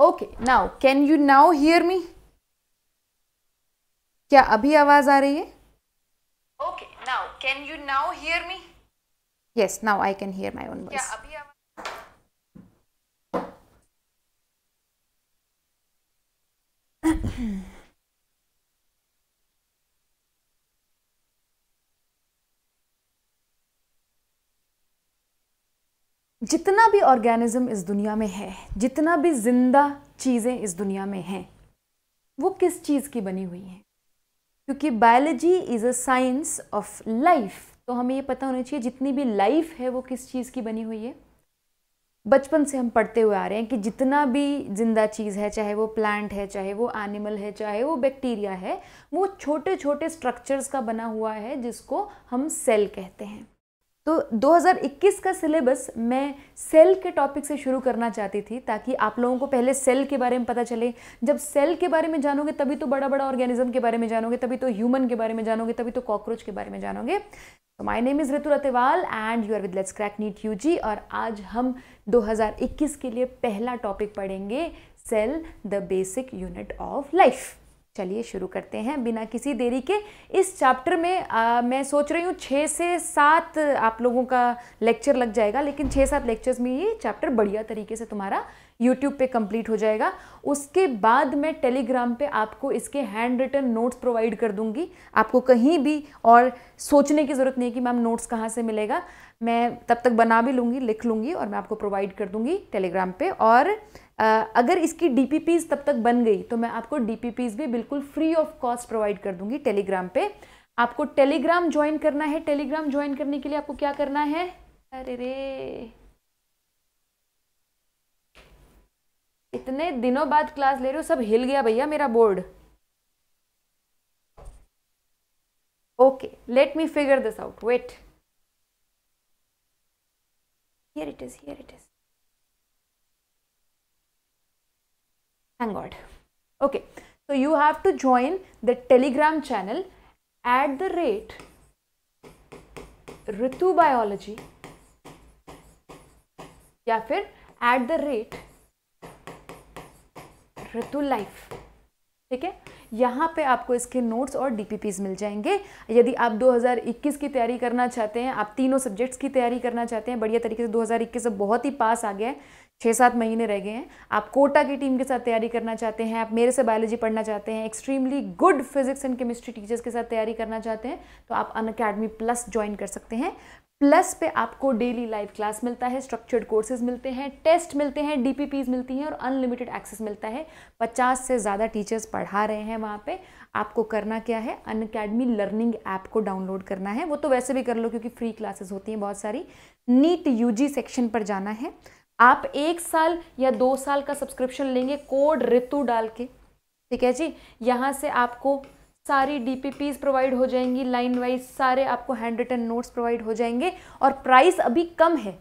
Okay now can you now hear me क्या अभी आवाज आ रही है okay now can you now hear me yes now I can hear my own voice अभी आवाज जितना भी ऑर्गेनिज्म इस दुनिया में है जितना भी जिंदा चीज़ें इस दुनिया में हैं वो किस चीज़ की बनी हुई हैं क्योंकि biology is a science of life तो हमें ये पता होना चाहिए जितनी भी लाइफ है वो किस चीज़ की बनी हुई है बचपन से हम पढ़ते हुए आ रहे हैं कि जितना भी जिंदा चीज़ है चाहे वो प्लांट है चाहे वो एनिमल है चाहे वो बैक्टीरिया है वो छोटे छोटे स्ट्रक्चर्स का बना हुआ है जिसको हम सेल कहते हैं तो 2021 का सिलेबस मैं सेल के टॉपिक से शुरू करना चाहती थी ताकि आप लोगों को पहले सेल के बारे में पता चले जब सेल के बारे में जानोगे तभी तो बड़ा बड़ा ऑर्गेनिज्म के बारे में जानोगे तभी तो ह्यूमन के बारे में जानोगे तभी तो कॉकरोच के बारे में जानोगे तो my name is Ritu Ratewal and you are with let's crack NEET ji और आज हम 2021 के लिए पहला टॉपिक पढ़ेंगे cell the basic unit of life चलिए शुरू करते हैं बिना किसी देरी के इस चैप्टर में आ, मैं सोच रही हूँ छः से सात आप लोगों का लेक्चर लग जाएगा लेकिन छः सात लेक्चर्स में ये चैप्टर बढ़िया तरीके से तुम्हारा यूट्यूब पे कंप्लीट हो जाएगा उसके बाद मैं टेलीग्राम पे आपको इसके हैंड रिटन नोट्स प्रोवाइड कर दूंगी आपको कहीं भी और सोचने की ज़रूरत नहीं है कि मैम नोट्स कहाँ से मिलेगा मैं तब तक बना भी लूँगी लिख लूँगी और मैं आपको प्रोवाइड कर दूँगी टेलीग्राम पर और अगर इसकी डी तब तक बन गई तो मैं आपको डी भी बिल्कुल फ्री ऑफ कॉस्ट प्रोवाइड कर दूंगी टेलीग्राम पे आपको टेलीग्राम ज्वाइन करना है टेलीग्राम ज्वाइन करने के लिए आपको क्या करना है अरे रे इतने दिनों बाद क्लास ले रहे हो सब हिल गया भैया मेरा board okay let me figure this out wait here it is here it is thank god okay so you have to join the telegram channel at the rate ritu biology या फिर at the rate Ritu life ठीक है यहाँ पे आपको इसके notes और DPPs मिल जाएंगे यदि आप 2021 की तैयारी करना चाहते हैं आप तीनों सब्जेक्ट्स की तैयारी करना चाहते हैं बढ़िया तरीके से 2021 हज़ार बहुत ही पास आ गया है छः सात महीने रह गए हैं आप कोटा की टीम के साथ तैयारी करना चाहते हैं आप मेरे से बायोलॉजी पढ़ना चाहते हैं extremely good physics and chemistry teachers के साथ तैयारी करना चाहते हैं तो आप अन अकेडमी प्लस ज्वाइन कर सकते हैं प्लस पे आपको डेली लाइव क्लास मिलता है स्ट्रक्चर्ड कोर्सेज मिलते हैं टेस्ट मिलते हैं डीपीपीज मिलती हैं और अनलिमिटेड एक्सेस मिलता है पचास से ज़्यादा टीचर्स पढ़ा रहे हैं वहाँ पर आपको करना क्या है अन अकेडमी लर्निंग ऐप को डाउनलोड करना है वो तो वैसे भी कर लो क्योंकि फ्री क्लासेस होती हैं बहुत सारी नीट यू सेक्शन पर जाना है आप एक साल या दो साल का सब्सक्रिप्शन लेंगे कोड ऋतु डाल के ठीक है जी यहाँ से आपको सारी डी प्रोवाइड हो जाएंगी लाइन वाइज सारे आपको हैंड रिटन नोट्स प्रोवाइड हो जाएंगे और प्राइस अभी कम है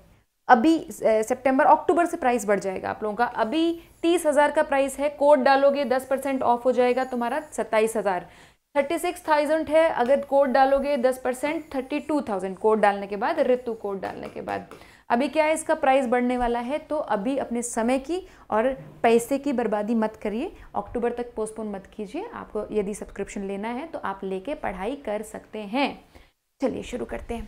अभी सितंबर अक्टूबर से प्राइस बढ़ जाएगा आप लोगों का अभी तीस हज़ार का प्राइस है कोड डालोगे दस परसेंट ऑफ हो जाएगा तुम्हारा सत्ताईस हज़ार थर्टी सिक्स थाउजेंड है अगर कोड डालोगे दस percent thirty two thousand code डालने के बाद ऋतु कोड डालने के बाद अभी क्या है इसका प्राइस बढ़ने वाला है तो अभी अपने समय की और पैसे की बर्बादी मत करिए अक्टूबर तक पोस्टपोन मत कीजिए आपको यदि सब्सक्रिप्शन लेना है तो आप लेके पढ़ाई कर सकते हैं चलिए शुरू करते हैं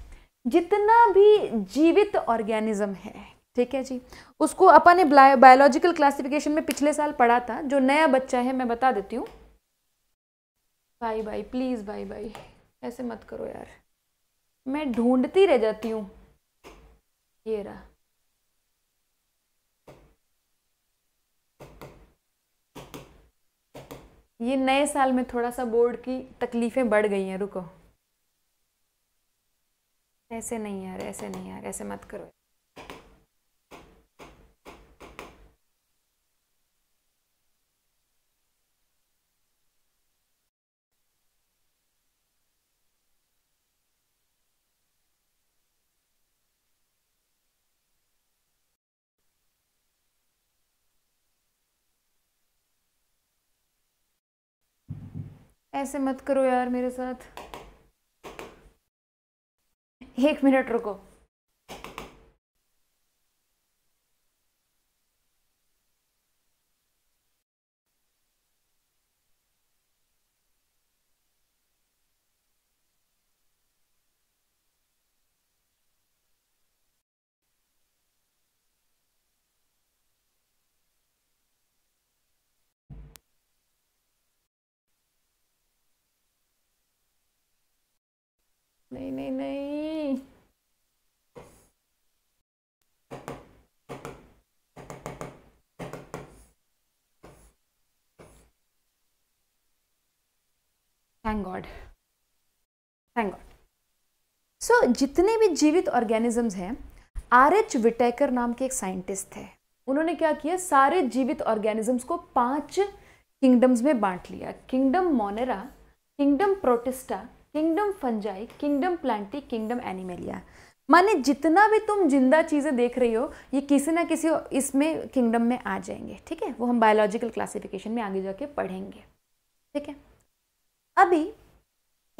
जितना भी जीवित ऑर्गेनिज्म है ठीक है जी उसको अपन ने बायोलॉजिकल क्लासिफिकेशन में पिछले साल पढ़ा था जो नया बच्चा है मैं बता देती हूँ भाई भाई प्लीज़ भाई भाई ऐसे मत करो यार मैं ढूंढती रह जाती हूँ ये रहा ये नए साल में थोड़ा सा बोर्ड की तकलीफ़ें बढ़ गई हैं रुको ऐसे नहीं यार ऐसे नहीं यार ऐसे मत करो ऐसे मत करो यार मेरे साथ एक मिनट रुको नहीं नहीं नहीं thank god thank god so जितने भी जीवित ऑर्गेनिजम्स हैं आर एच विटेकर नाम के एक साइंटिस्ट थे उन्होंने क्या किया सारे जीवित ऑर्गेनिजम्स को पांच किंगडम्स में बांट लिया kingdom Monera kingdom Protista kingdom Fungi kingdom Plantae kingdom Animalia माने जितना भी तुम जिंदा चीज़ें देख रही हो ये किसी ना किसी इसमें किंगडम में आ जाएंगे ठीक है वो हम बायोलॉजिकल क्लासिफिकेशन में आगे जाके पढ़ेंगे ठीक है अभी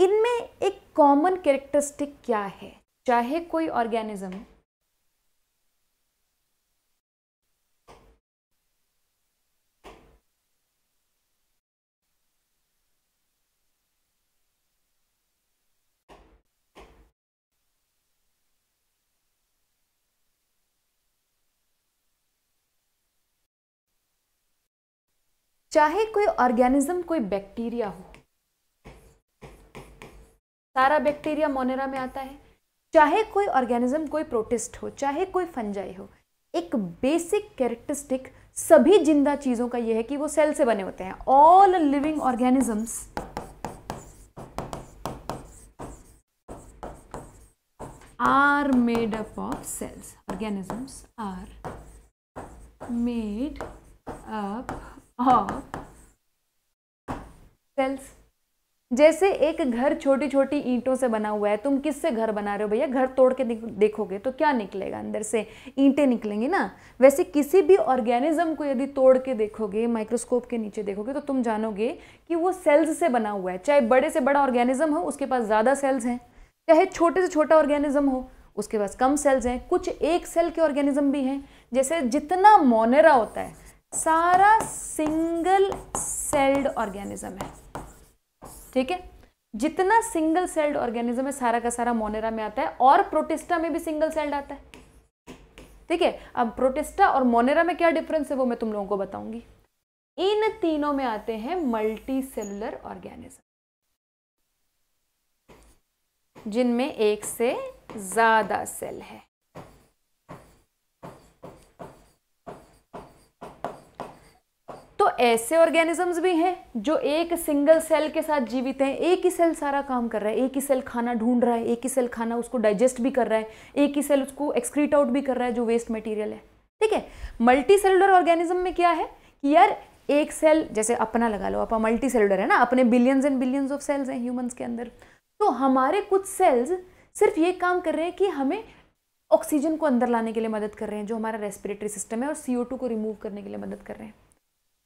इनमें एक कॉमन कैरेक्टरिस्टिक क्या है चाहे कोई ऑर्गेनिज्म चाहे कोई ऑर्गेनिज्म कोई बैक्टीरिया हो सारा बैक्टीरिया मोनेरा में आता है चाहे कोई ऑर्गेनिज्म कोई प्रोटिस्ट हो चाहे कोई फंजाई हो एक बेसिक कैरेक्टरिस्टिक सभी जिंदा चीज़ों का यह है कि वो सेल से बने होते हैं all living organisms are made up of cells organisms are made up cells हाँ। जैसे एक घर छोटी छोटी ईंटों से बना हुआ है तुम किससे घर बना रहे हो भैया घर तोड़ के देखोगे तो क्या निकलेगा अंदर से ईंटें निकलेंगी ना वैसे किसी भी ऑर्गेनिज्म को यदि तोड़ के देखोगे माइक्रोस्कोप के नीचे देखोगे तो तुम जानोगे कि वो सेल्स से बना हुआ है चाहे बड़े से बड़ा ऑर्गेनिज्म हो उसके पास ज़्यादा सेल्स हैं चाहे छोटे से छोटा ऑर्गेनिज्म हो उसके पास कम सेल्स हैं कुछ एक सेल के ऑर्गेनिज्म भी हैं जैसे जितना मोनेरा होता है सारा सिंगल सेल्ड ऑर्गेनिज्म है ठीक है जितना सिंगल सेल्ड ऑर्गेनिज्म है सारा का सारा मोनेरा में आता है और प्रोटिस्टा में भी सिंगल सेल्ड आता है ठीक है अब प्रोटिस्टा और मोनेरा में क्या डिफरेंस है वो मैं तुम लोगों को बताऊंगी इन तीनों में आते हैं मल्टी सेलुलर ऑर्गेनिज्म जिनमें एक से ज़्यादा सेल है ऐसे ऑर्गेनिजम्स भी हैं जो एक सिंगल सेल के साथ जीवित हैं एक ही सेल सारा काम कर रहा है एक ही सेल खाना ढूंढ रहा है एक ही सेल खाना उसको डाइजेस्ट भी कर रहा है एक ही सेल उसको एक्सक्रीट आउट भी कर रहा है जो वेस्ट मटेरियल है ठीक है मल्टी सेलुलर ऑर्गेनिज्म में क्या है कि यार एक सेल जैसे अपना लगा लो आप मल्टी सेलुलर है ना अपने billions and billions of cells हैं ह्यूमंस के अंदर तो हमारे कुछ सेल्स सिर्फ ये काम कर रहे हैं कि हमें ऑक्सीजन को अंदर लाने के लिए मदद कर रहे हैं जो हमारा रेस्पिरेटरी सिस्टम है और सी को रिमूव करने के लिए मदद कर रहे हैं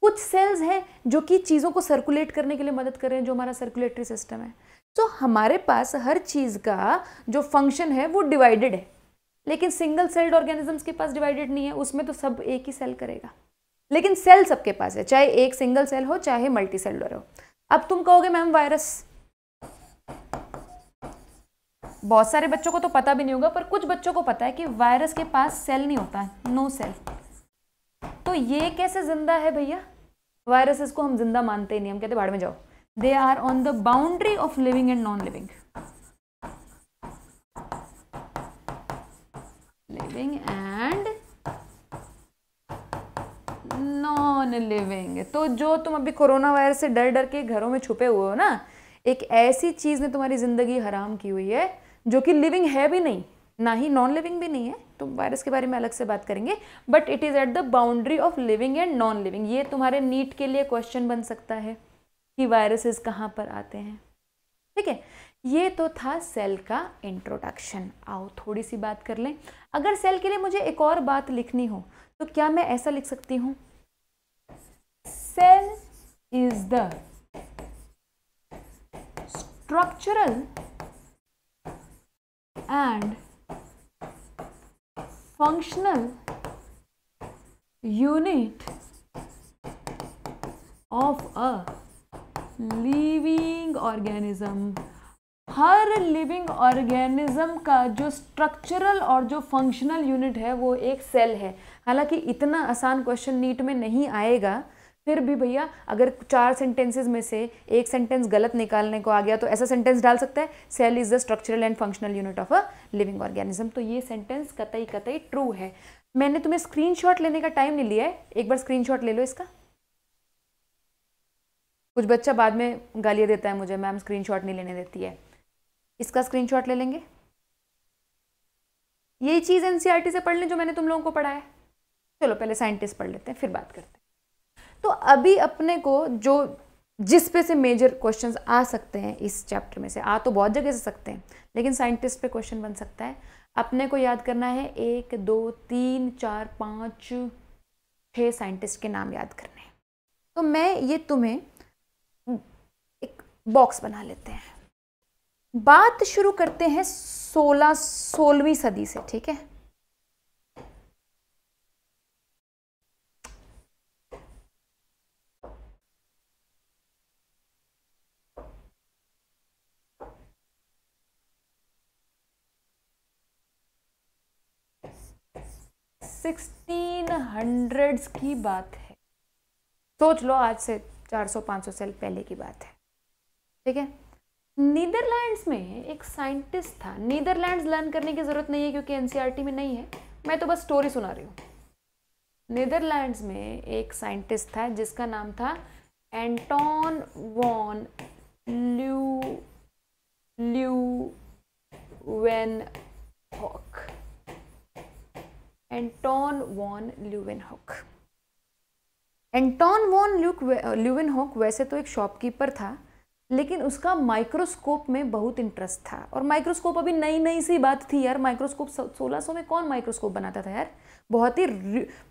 कुछ सेल्स हैं जो कि चीज़ों को सर्कुलेट करने के लिए मदद कर रहे हैं जो हमारा सर्कुलेटरी सिस्टम है सो so, हमारे पास हर चीज़ का जो फंक्शन है वो डिवाइडेड है लेकिन सिंगल सेल्ड ऑर्गेनिजम्स के पास डिवाइडेड नहीं है उसमें तो सब एक ही सेल करेगा लेकिन सेल सबके पास है चाहे एक सिंगल सेल हो चाहे मल्टी सेल हो अब तुम कहोगे मैम वायरस बहुत सारे बच्चों को तो पता भी नहीं होगा पर कुछ बच्चों को पता है कि वायरस के पास सेल नहीं होता है नो सेल तो ये कैसे जिंदा है भैया वायरसेस को हम जिंदा मानते ही नहीं हम कहते बाढ़ में जाओ they are on the boundary of living and non living living and non living तो जो तुम अभी कोरोना वायरस से डर डर के घरों में छुपे हुए हो ना एक ऐसी चीज़ ने तुम्हारी ज़िंदगी हराम की हुई है जो कि लिविंग है भी नहीं ना ही नॉन लिविंग भी नहीं है तो वायरस के बारे में अलग से बात करेंगे but it is at the boundary of living and non living ये तुम्हारे नीट के लिए क्वेश्चन बन सकता है कि वायरसेस कहाँ पर आते हैं ठीक है ये तो था सेल का इंट्रोडक्शन आओ थोड़ी सी बात कर लें अगर सेल के लिए मुझे एक और बात लिखनी हो तो क्या मैं ऐसा लिख सकती हूँ cell is the structural and functional unit of a living organism हर लिविंग ऑर्गेनिज्म का जो स्ट्रक्चरल और जो फंक्शनल यूनिट है वो एक सेल है हालांकि इतना आसान क्वेश्चन नीट में नहीं आएगा फिर भी भैया अगर चार सेंटेंसेज में से एक सेंटेंस गलत निकालने को आ गया तो ऐसा सेंटेंस डाल सकता है cell is the structural and functional unit of a living organism तो ये सेंटेंस कतई कतई ट्रू है मैंने तुम्हें स्क्रीनशॉट लेने का टाइम नहीं लिया है एक बार स्क्रीनशॉट ले लो इसका कुछ बच्चा बाद में गालियाँ देता है मुझे मैम स्क्रीन नहीं लेने देती है इसका स्क्रीन ले लेंगे यही चीज़ एनसीईआरटी e से पढ़ लें जो मैंने तुम लोगों को पढ़ाया चलो पहले साइंटिस्ट पढ़ लेते हैं फिर बात करते हैं तो अभी अपने को जो जिस पे से मेजर क्वेश्चंस आ सकते हैं इस चैप्टर में से आ तो बहुत जगह से सकते हैं लेकिन साइंटिस्ट पे क्वेश्चन बन सकता है अपने को याद करना है एक दो तीन चार पाँच छः साइंटिस्ट के नाम याद करने हैं तो मैं ये तुम्हें एक बॉक्स बना लेते हैं बात शुरू करते हैं सोलह सोलहवीं सदी से ठीक है सिक्सटीन हंड्रेड्स की बात है सोच लो आज से 400-500 साल पहले की बात है ठीक है नीदरलैंड्स में एक साइंटिस्ट था नीदरलैंड्स लर्न करने की ज़रूरत नहीं है क्योंकि एनसीईआरटी में नहीं है मैं तो बस स्टोरी सुना रही हूँ नीदरलैंड्स में एक साइंटिस्ट था जिसका नाम था एंटोन वॉन ल्यू Leeuwenhoek van von Leeuwenhoek. Anton van ल्यूक ल्यूविनहॉक वैसे तो एक शॉपकीपर था लेकिन उसका माइक्रोस्कोप में बहुत इंटरेस्ट था और माइक्रोस्कोप अभी नई नई सी बात थी यार माइक्रोस्कोप 1600 में कौन माइक्रोस्कोप बनाता था यार बहुत ही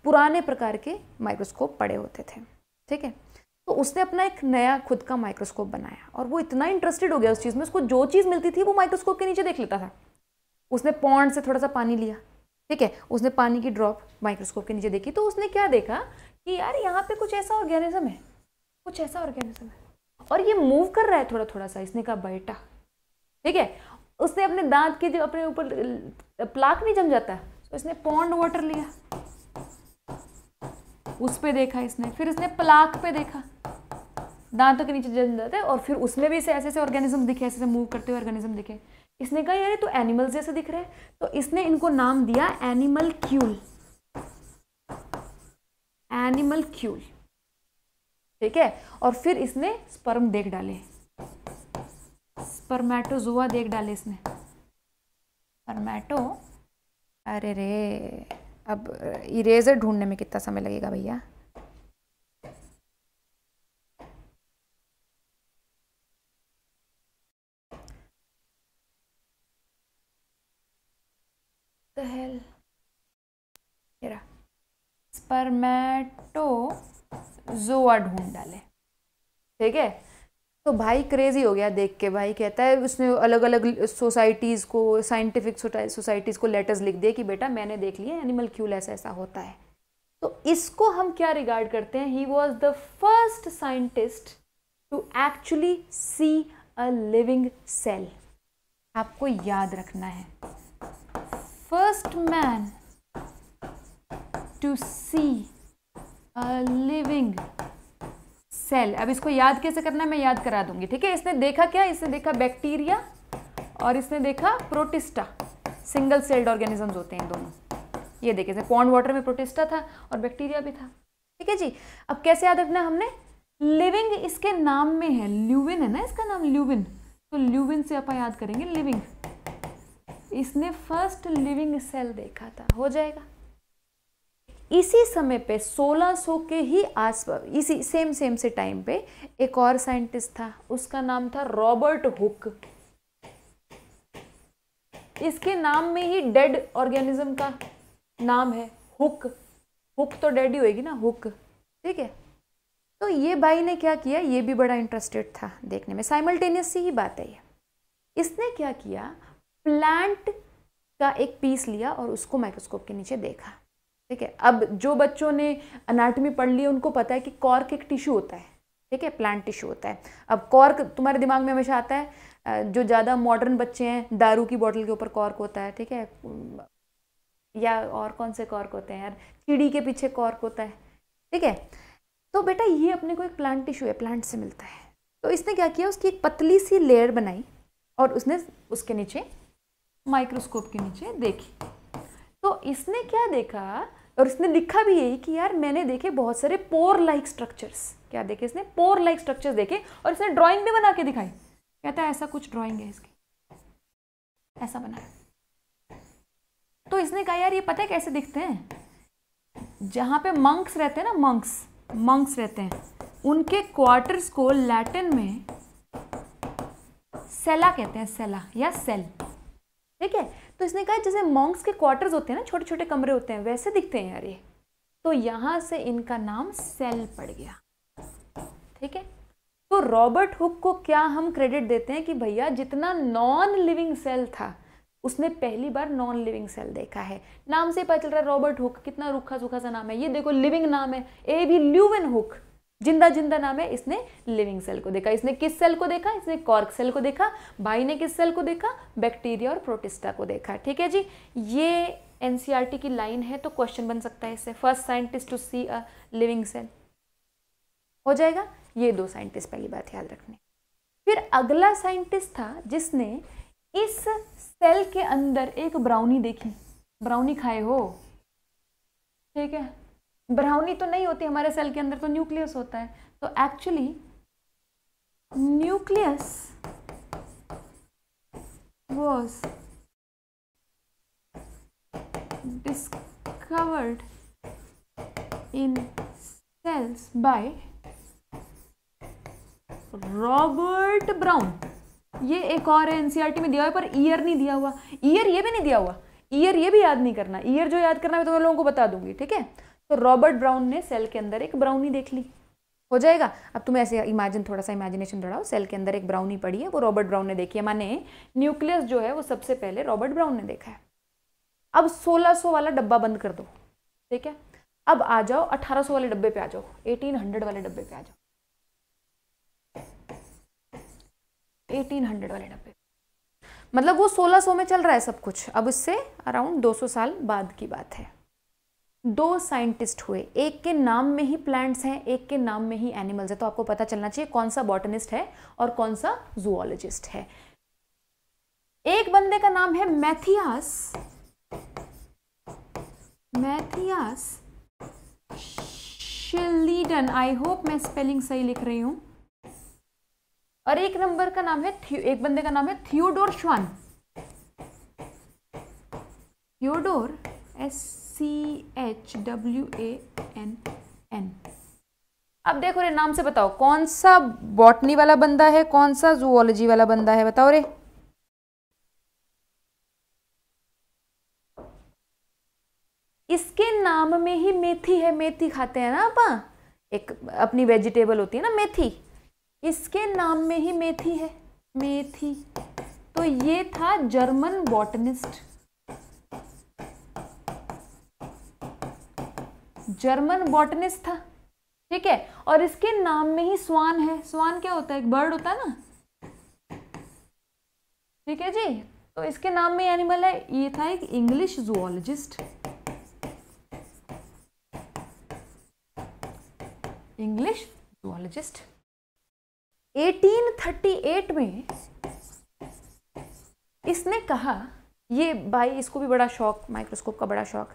पुराने प्रकार के माइक्रोस्कोप पड़े होते थे ठीक है तो उसने अपना एक नया खुद का माइक्रोस्कोप बनाया और वो इतना इंटरेस्टेड हो गया उस चीज़ में उसको जो चीज़ मिलती थी वो माइक्रोस्कोप के नीचे देख लेता था उसने पौंड से थोड़ा सा पानी लिया ठीक है उसने पानी की ड्रॉप माइक्रोस्कोप के नीचे देखी तो उसने क्या देखा कि यार यहाँ पे कुछ ऐसा ऑर्गेनिज्म है कुछ ऐसा ऑर्गेनिज्म है और ये मूव कर रहा है थोड़ा थोड़ा सा इसने कहा बेटा ठीक है उसने अपने दांत के जो अपने ऊपर प्लाक नहीं जम जाता तो इसने पॉन्ड वाटर लिया उस पर देखा इसने फिर इसने प्लाक पे देखा दांतों के नीचे जम जाते और फिर उसमें भी ऐसे ऐसे ऑर्गेनिज्म दिखे ऐसे ऐसे मूव करते हुए ऑर्गेनिज्म दिखे इसने कहा यार तो एनिमल जैसे दिख रहे हैं तो इसने इनको नाम दिया एनिमल क्यूल एनिमल क्यूल ठीक है और फिर इसने स्पर्म देख डाले स्पर्मेटोजुआ देख डाले इसने स्पर्मेटो अरे रे अब इरेजर ढूंढने में कितना समय लगेगा भैया the hell? Here. ढूंढ डाले ठीक है तो भाई क्रेजी हो गया देख के भाई कहता है उसने अलग अलग सोसाइटीज़ को साइंटिफिक सोसाइटीज़ को लेटर्स लिख दिए कि बेटा मैंने देख लिया एनिमल क्यूल ऐसा ऐसा होता है तो इसको हम क्या रिगार्ड करते हैं he was the first scientist to actually see a living cell आपको याद रखना है first man to see a living cell. अब इसको याद कैसे करना है मैं याद करा दूंगी ठीक है इसने देखा क्या इसने देखा बैक्टीरिया और इसने देखा प्रोटिस्टा सिंगल सेल्ड ऑर्गेनिज्म होते हैं दोनों ये देखे थे पॉन्ड वाटर में प्रोटिस्टा था और बैक्टीरिया भी था ठीक है जी अब कैसे याद रखना हमने लिविंग इसके नाम में है ल्यूविन है ना इसका नाम ल्यूविन तो ल्यूविन से आप याद करेंगे लिविंग इसने फर्स्ट लिविंग सेल देखा था हो जाएगा इसी समय पे 1600 के ही आसपास इसी सेम सेम से टाइम पे एक और साइंटिस्ट था उसका नाम था रॉबर्ट हुक इसके नाम में ही डेड ऑर्गेनिज्म का नाम है हुक हुक तो डेड ही होगी ना हुक ठीक है तो ये भाई ने क्या किया ये भी बड़ा इंटरेस्टेड था देखने में साइमल्टेनियस ही बात है ये इसने क्या किया प्लांट का एक पीस लिया और उसको माइक्रोस्कोप के नीचे देखा ठीक है अब जो बच्चों ने अनाटमी पढ़ ली उनको पता है कि कॉर्क एक टिश्यू होता है ठीक है प्लांट टिश्यू होता है अब कॉर्क तुम्हारे दिमाग में हमेशा आता है जो ज़्यादा मॉडर्न बच्चे हैं दारू की बॉटल के ऊपर कॉर्क होता है ठीक है या और कौन से कॉर्क होते हैं यार चिड़ी के पीछे कॉर्क होता है ठीक है तो बेटा ये अपने को एक प्लांट टिश्यू है प्लांट से मिलता है तो इसने क्या किया उसकी एक पतली सी लेयर बनाई और उसने उसके नीचे माइक्रोस्कोप के नीचे देखी तो इसने क्या देखा और इसने लिखा भी यही कि यार मैंने देखे बहुत सारे पोर लाइक स्ट्रक्चर्स क्या देखे इसने पोर लाइक स्ट्रक्चर्स देखे और इसने ड्राइंग भी बना के दिखाई कहता है ऐसा कुछ ड्राइंग है इसकी ऐसा बना तो इसने कहा यार ये पता है कैसे दिखते हैं जहाँ पे मंक्स रहते हैं ना मंक्स मंक्स रहते हैं उनके क्वार्टर्स को लैटिन में सेला कहते हैं सेला या सेल ठीक है तो इसने कहा जैसे मॉन्क्स के क्वार्टर्स होते हैं ना छोटे छोटे कमरे होते हैं वैसे दिखते हैं यार ये तो यहाँ से इनका नाम सेल पड़ गया ठीक है तो रॉबर्ट हुक को क्या हम क्रेडिट देते हैं कि भैया जितना नॉन लिविंग सेल था उसने पहली बार नॉन लिविंग सेल देखा है नाम से पता चल रहा है रॉबर्ट हुक कितना रूखा सूखा सा नाम है ये देखो लिविंग नाम है ए भी ल्यूवन हुक जिंदा जिंदा नाम है इसने लिविंग सेल को देखा इसने किस सेल को देखा इसने कॉर्क सेल को देखा भाई ने किस सेल को देखा बैक्टीरिया और प्रोटिस्टा को देखा ठीक है जी ये एन e की लाइन है तो क्वेश्चन बन सकता है इससे first scientist to see a living cell हो जाएगा ये दो साइंटिस्ट पहली बात याद रखने फिर अगला साइंटिस्ट था जिसने इस सेल के अंदर एक ब्राउनी देखी ब्राउनी खाए हो ठीक है ब्राउनी तो नहीं होती हमारे सेल के अंदर तो न्यूक्लियस होता है तो actually nucleus was discovered in cells by Robert Brown ये एक और है एनसीईआरटी e में दिया हुआ पर ईयर नहीं दिया हुआ ईयर ये भी नहीं दिया हुआ ईयर ये भी याद नहीं करना ईयर जो याद करना मैं तो लोगों को बता दूंगी ठीक है तो रॉबर्ट ब्राउन ने सेल के अंदर एक ब्राउनी देख ली हो जाएगा अब तुम ऐसे इमेजिन थोड़ा सा इमेजिनेशन दौड़ाओ सेल के अंदर एक ब्राउनी पड़ी है वो रॉबर्ट ब्राउन ने देखी है माने न्यूक्लियस जो है वो सबसे पहले रॉबर्ट ब्राउन ने देखा है अब 1600 वाला डब्बा बंद कर दो ठीक है अब आ जाओ 1800 वाले डब्बे पे आ जाओ 1800 वाले डब्बे पे आ जाओ 1800 वाले डब्बे मतलब वो 1600 में चल रहा है सब कुछ अब इससे अराउंड 200 साल बाद की बात है दो साइंटिस्ट हुए एक के नाम में ही प्लांट्स हैं एक के नाम में ही एनिमल्स है तो आपको पता चलना चाहिए कौन सा बॉटनिस्ट है और कौन सा जुअलॉजिस्ट है एक बंदे का नाम है Matthias Matthias Schleiden I hope मैं स्पेलिंग सही लिख रही हूं और एक नंबर का नाम है एक बंदे का नाम है Theodor Schwann Theodor S C H W A N N अब देखो रे नाम से बताओ कौन सा बॉटनी वाला बंदा है कौन सा जूलॉजी वाला बंदा है बताओ रे इसके नाम में ही मेथी है मेथी खाते हैं ना आप एक अपनी वेजिटेबल होती है ना मेथी इसके नाम में ही मेथी है मेथी तो ये था जर्मन बॉटनिस्ट जर्मन बॉटनिस्ट था ठीक है और इसके नाम में ही स्वान है स्वान क्या होता है एक बर्ड होता है ना ठीक है जी तो इसके नाम में एनिमल है ये था एक इंग्लिश जुआलॉजिस्ट इंग्लिश जुआलॉजिस्ट 1838 में इसने कहा ये भाई इसको भी बड़ा शौक माइक्रोस्कोप का बड़ा शौक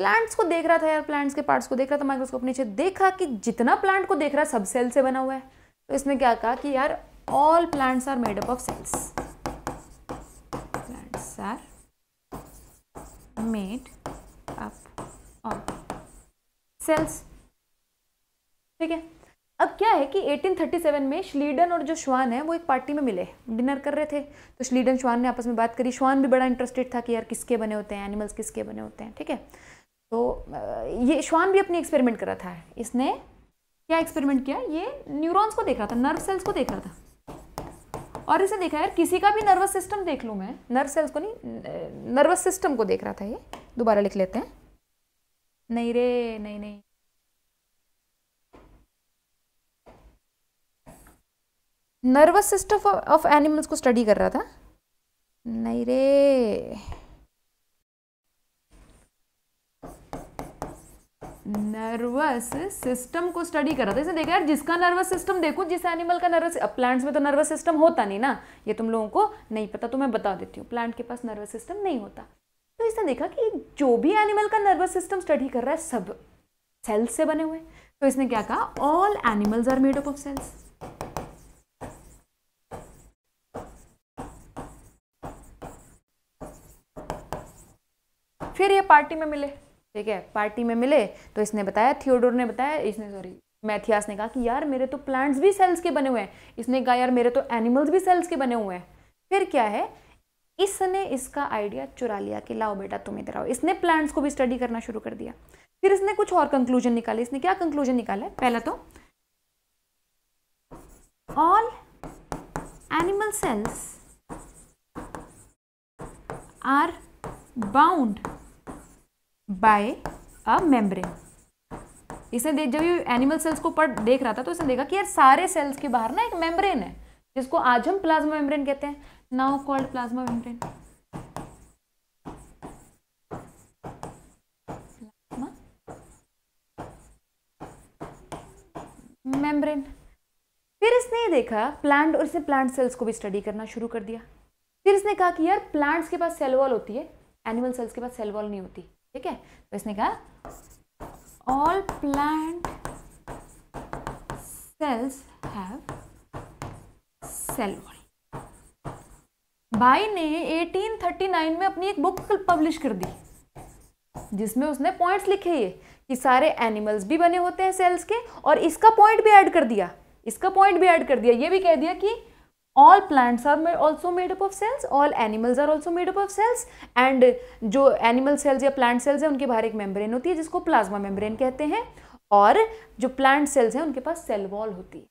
प्लांट्स को देख रहा था यार प्लांट्स के पार्ट्स को देख रहा था माइक्रोस्कोप नीचे देखा कि जितना प्लांट को देख रहा है सब सेल से बना हुआ है तो इसने क्या कहा कि यार all plants are made up of cells plants are made up of cells ठीक है अब क्या है कि 1837 में श्लीडन और जो श्वान है वो एक पार्टी में मिले डिनर कर रहे थे तो श्लीडन श्वान ने आपस में बात करी श्वान भी बड़ा इंटरेस्टेड था कि यार किसके बने होते हैं एनिमल्स किसके बने होते हैं ठीक है तो ये श्वान भी अपने एक्सपेरिमेंट कर रहा था इसने क्या एक्सपेरिमेंट किया ये न्यूरॉन्स को देख रहा था नर्व सेल्स को देख रहा था और इसे देखा यार किसी का भी नर्वस सिस्टम देख लूँ मैं नर्व सेल्स को नहीं नर्वस सिस्टम को देख रहा था ये दोबारा लिख लेते हैं नहीं रे नहीं नहीं नर्वस सिस्टम ऑफ एनिमल्स को स्टडी कर रहा था नहीं रे नर्वस सिस्टम को स्टडी कर रहा था इसने देखा यार जिसका नर्वस सिस्टम देखो जिस एनिमल का नर्वस प्लांट्स में तो नर्वस सिस्टम होता नहीं ना ये तुम लोगों को नहीं पता तो मैं बता देती हूँ प्लांट के पास नर्वस सिस्टम नहीं होता तो इसने देखा कि जो भी एनिमल का नर्वस सिस्टम स्टडी कर रहा है सब सेल्स से बने हुए तो इसने क्या कहा all animals are made up of cells फिर ये पार्टी में मिले ठीक है पार्टी में मिले तो इसने बताया थियोडोर ने बताया इसने सॉरी मैथियास ने कहा कि यार मेरे तो प्लांट्स भी सेल्स के बने हुए हैं इसने कहा यार मेरे तो एनिमल्स भी सेल्स के बने हुए हैं फिर क्या है इसने इसका आइडिया चुरा लिया कि लाओ बेटा तुम इधर आओ इसने प्लांट्स को भी स्टडी करना शुरू कर दिया फिर इसने कुछ और कंक्लूजन निकाले इसने क्या कंक्लूजन निकाला है पहला तो all animal cells are bound by a membrane इसने देख जब ये एनिमल सेल्स को पढ़ देख रहा था तो इसने देखा कि यार सारे सेल्स के बाहर ना एक मेम्ब्रेन है जिसको आज हम प्लाज्मा मेम्ब्रेन कहते हैं now called plasma membrane membrane फिर इसने देखा प्लांट और इसने प्लांट सेल्स को भी स्टडी करना शुरू कर दिया फिर इसने कहा कि यार प्लांट्स के पास सेल वॉल होती है एनिमल सेल्स के पास सेल वॉल नहीं होती ठीक है तो इसने कहा all plant cells have cell wall भाई ने 1839 में अपनी एक बुक पब्लिश कर दी जिसमें उसने पॉइंट्स लिखे ये कि सारे एनिमल्स भी बने होते हैं सेल्स के और इसका पॉइंट भी ऐड कर दिया इसका पॉइंट भी ऐड कर दिया ये भी कह दिया कि all plants are also made up of cells all animals are also made up of cells and जो एनिमल सेल्स या प्लांट सेल्स हैं उनके बाहर एक मेम्ब्रेन होती है जिसको प्लाज्मा मेम्ब्रेन कहते हैं और जो प्लांट सेल्स हैं उनके पास सेल वॉल होती है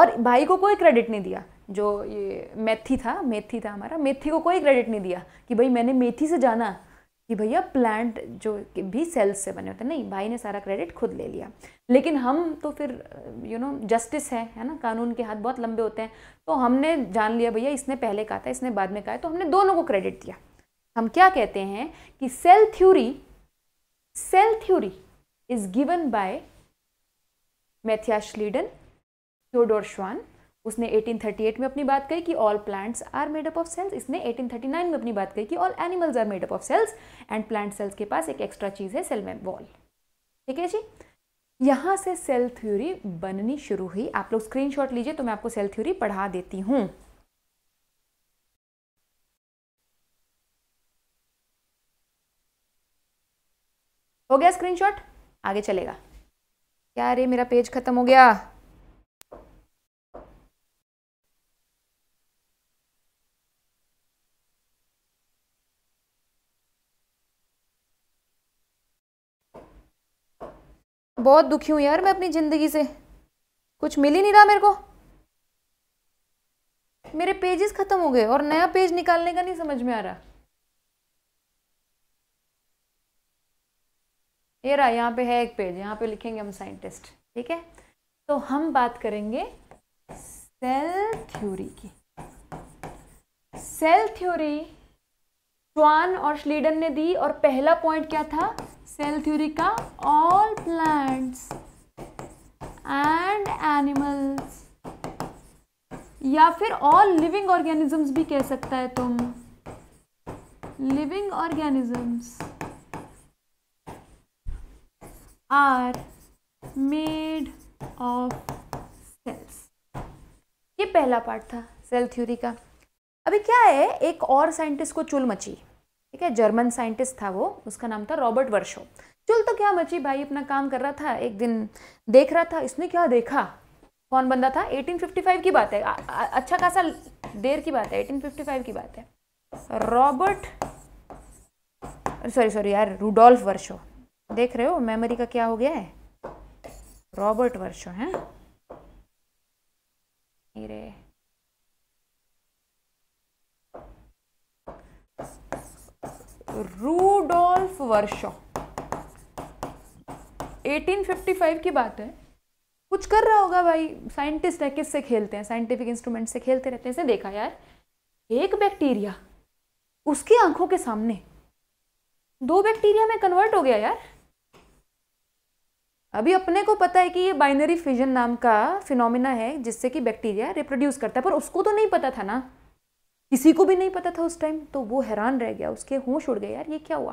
और भाई को कोई क्रेडिट नहीं दिया जो ये मेथी था मेथी था हमारा मेथी को कोई क्रेडिट नहीं दिया कि भाई मैंने मेथी से जाना कि भैया प्लांट जो भी सेल्स से बने होते हैं नहीं भाई ने सारा क्रेडिट खुद ले लिया लेकिन हम तो फिर यू नो जस्टिस है है ना कानून के हाथ बहुत लंबे होते हैं तो हमने जान लिया भैया इसने पहले कहा था इसने बाद में कहा तो हमने दोनों को क्रेडिट दिया हम क्या कहते हैं कि cell theory cell theory is given by Matthias Schleiden Schwann उसने 1838 में अपनी बात कही कि all plants are made up of cells इसने 1839 में अपनी बात कही कि all animals are made up of cells and plant cells के पास एक एक्स्ट्रा चीज़ है सेल में वॉल ठीक है जी यहाँ से सेल थ्योरी बननी शुरू हुई आप लोग स्क्रीन लीजिए तो मैं आपको सेल थ्योरी पढ़ा देती हूँ हो गया स्क्रीनशॉट आगे चलेगा क्या रे मेरा पेज खत्म हो गया बहुत दुखी हूँ यार मैं अपनी ज़िंदगी से कुछ मिल ही नहीं रहा मेरे को मेरे पेजेस ख़त्म हो गए और नया पेज निकालने का नहीं समझ में आ रहा ये रहा यहाँ पे है एक पेज यहाँ पे लिखेंगे हम साइंटिस्ट ठीक है तो हम बात करेंगे सेल थ्योरी की सेल थ्योरी स्वान और श्लीडन ने दी और पहला पॉइंट क्या था सेल थ्योरी का ऑल प्लांट्स एंड एनिमल्स या फिर ऑल लिविंग ऑर्गेनिजम्स भी कह सकता है तुम living organisms are made of cells ये पहला पार्ट था सेल थ्योरी का अभी क्या है एक और साइंटिस्ट को चुल मची ठीक है जर्मन साइंटिस्ट था वो उसका नाम था रॉबर्ट वर्शो चल तो क्या मची भाई अपना काम कर रहा था एक दिन देख रहा था इसने क्या देखा कौन बंदा था 1855 की बात है अच्छा खासा देर की बात है 1855 की बात है रॉबर्ट सॉरी सॉरी यार रूडोल्फ वर्षो देख रहे हो मेमोरी का क्या हो गया है रॉबर्ट वर्षो है रूडोल्फ वर्शॉ 1855 की बात है कुछ कर रहा होगा भाई साइंटिस्ट है किससे खेलते हैं साइंटिफिक इंस्ट्रूमेंट से खेलते रहते हैं इसने देखा यार एक बैक्टीरिया उसकी आंखों के सामने दो बैक्टीरिया में कन्वर्ट हो गया यार अभी अपने को पता है कि ये बाइनरी फिजन नाम का फिनोमिना है जिससे कि बैक्टीरिया रिप्रोड्यूस करता है पर उसको तो नहीं पता था ना किसी को भी नहीं पता था उस टाइम तो वो हैरान रह गया उसके होश उड़ गए यार ये क्या हुआ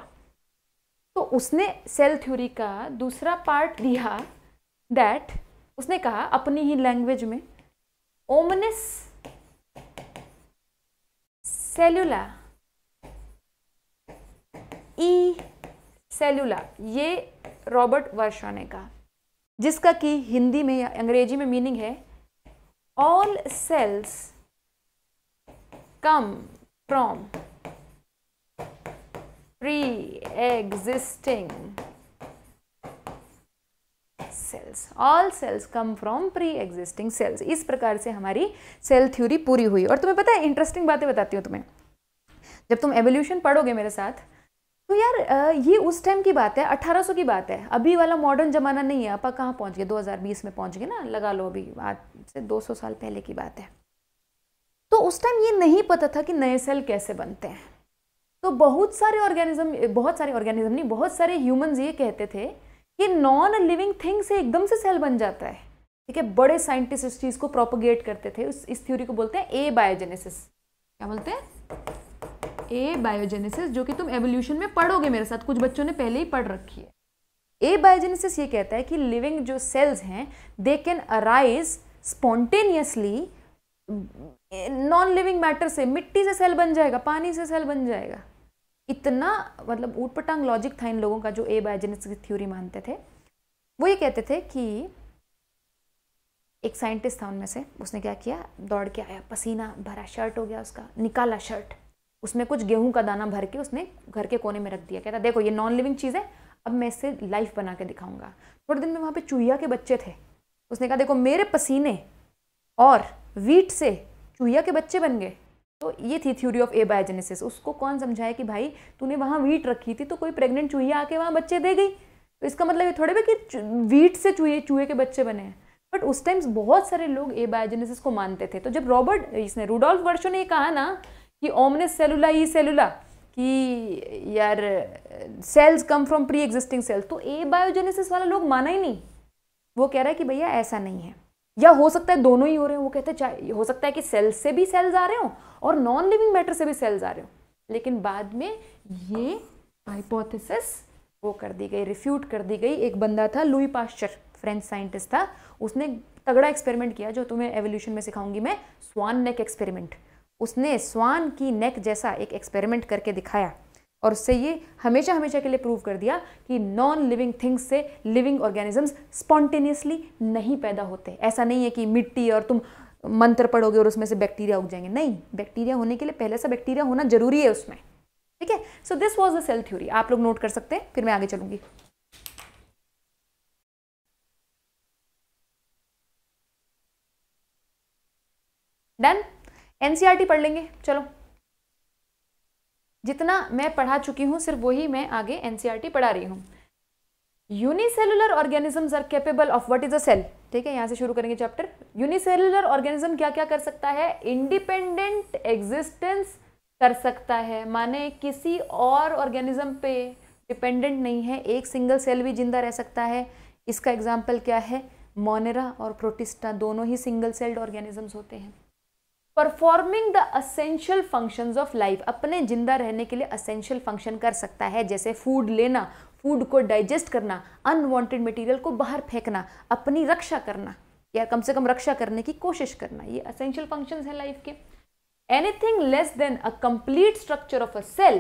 तो उसने सेल थ्योरी का दूसरा पार्ट लिया दैट उसने कहा अपनी ही लैंग्वेज में ओमनिस सेल्यूला ई सेल्यूला ये रॉबर्ट वर्षा ने कहा जिसका कि हिंदी में या अंग्रेजी में मीनिंग है all cells come from pre existing cells all cells come from pre existing cells इस प्रकार से हमारी सेल थ्योरी पूरी हुई और तुम्हें पता है इंटरेस्टिंग बातें बताती हूँ तुम्हें जब तुम एवोल्यूशन पढ़ोगे मेरे साथ तो यार ये उस टाइम की बात है 1800 की बात है अभी वाला मॉडर्न ज़माना नहीं है आप कहाँ पहुँच गए 2020 में पहुँच गए ना लगा लो अभी आज से 200 साल पहले की बात है तो उस टाइम ये नहीं पता था कि नए सेल कैसे बनते हैं तो बहुत सारे ऑर्गेनिज्म बहुत सारे ऑर्गेनिज्म नहीं बहुत सारे ह्यूमंस ये कहते थे कि नॉन लिविंग थिंग से एकदम से सेल बन जाता है ठीक है बड़े साइंटिस्ट इस चीज़ को प्रोपोगेट करते थे उस इस थ्योरी को बोलते हैं ए बायोजेनेसिस क्या बोलते हैं ए बायोजेनेसिस जो कि तुम एवोल्यूशन में पढ़ोगे मेरे साथ कुछ बच्चों ने पहले ही पढ़ रखी है ए बायोजेनेसिस ये कहता है कि लिविंग जो सेल्स हैं they can arise spontaneously non living matter से मिट्टी से सेल बन जाएगा पानी से सेल बन जाएगा इतना मतलब ऊटपटांग लॉजिक था इन लोगों का जो ए बायोजेनेसिस की थ्योरी मानते थे वो ये कहते थे कि एक साइंटिस्ट था उनमें से उसने क्या किया दौड़ के आया पसीना भरा शर्ट हो गया उसका निकाला शर्ट उसमें कुछ गेहूं का दाना भर के उसने घर के कोने में रख दिया कहता देखो ये नॉन लिविंग चीज़ है अब मैं इससे लाइफ बना के दिखाऊंगा थोड़े दिन में वहाँ पे चूहिया के बच्चे थे उसने कहा देखो मेरे पसीने और वीट से चूहिया के बच्चे बन गए तो ये थी थ्योरी ऑफ ए बायोजेनेसिस उसको कौन समझाया कि भाई तूने वहाँ वीट रखी थी तो कोई प्रेग्नेंट चूहिया आके वहाँ बच्चे दे गई तो इसका मतलब ये थोड़े भी कि वीट से चूहे चूहे के बच्चे बने हैं बट उस टाइम्स बहुत सारे लोग ए बायोजेनेसिस को मानते थे तो जब रॉबर्ट इसने रूडोल्फ वर्षो ने कहा ना कि ओमनेस सेलुला ई सेलुला कि यार cells come from pre existing cells तो ए बायोजेनेसिस वाला लोग माना ही नहीं वो कह रहा है कि भैया ऐसा नहीं है या हो सकता है दोनों ही हो रहे हो वो कहते हैं चाहे हो सकता है कि सेल से भी सेल्स आ रहे हो और नॉन लिविंग मैटर से भी सेल्स आ रहे हो लेकिन बाद में ये हाइपोथेसिस वो कर दी गई रिफ्यूट कर दी गई एक बंदा था लुई पास्चर फ्रेंच साइंटिस्ट था उसने तगड़ा एक्सपेरिमेंट किया जो तुम्हें एवोल्यूशन में सिखाऊंगी मैं स्वान नेक एक्सपेरिमेंट उसने स्वान की नेक जैसा एक एक्सपेरिमेंट करके दिखाया और उससे ये हमेशा हमेशा के लिए प्रूव कर दिया कि नॉन लिविंग थिंग्स से लिविंग ऑर्गेनिजम्स स्पॉन्टेनियसली नहीं पैदा होते ऐसा नहीं है कि मिट्टी और तुम मंत्र पढ़ोगे और उसमें से बैक्टीरिया उग जाएंगे नहीं बैक्टीरिया होने के लिए पहले से बैक्टीरिया होना जरूरी है उसमें ठीक है so this was the cell theory आप लोग नोट कर सकते हैं फिर मैं आगे चलूंगी डन एनसीआरटी e पढ़ लेंगे चलो जितना मैं पढ़ा चुकी हूँ सिर्फ वही मैं आगे एनसीईआरटी e पढ़ा रही हूँ unicellular organisms are capable of what is a cell ठीक है यहाँ से शुरू करेंगे चैप्टर यूनिसेलुलर ऑर्गेनिज्म क्या क्या कर सकता है इंडिपेंडेंट एग्जिस्टेंस कर सकता है माने किसी और ऑर्गेनिज्म पे डिपेंडेंट नहीं है एक सिंगल सेल भी जिंदा रह सकता है इसका एग्जाम्पल क्या है मोनेरा और प्रोटिस्टा दोनों ही सिंगल सेल्ड ऑर्गेनिजम्स होते हैं performing the essential function of life अपने जिंदा रहने के लिए असेंशियल फंक्शन कर सकता है जैसे फूड लेना फूड को डाइजेस्ट करना अनवांटेड मटेरियल को बाहर फेंकना अपनी रक्षा करना या कम से कम रक्षा करने की कोशिश करना ये असेंशियल फंक्शंस है लाइफ के anything less than a complete structure of a cell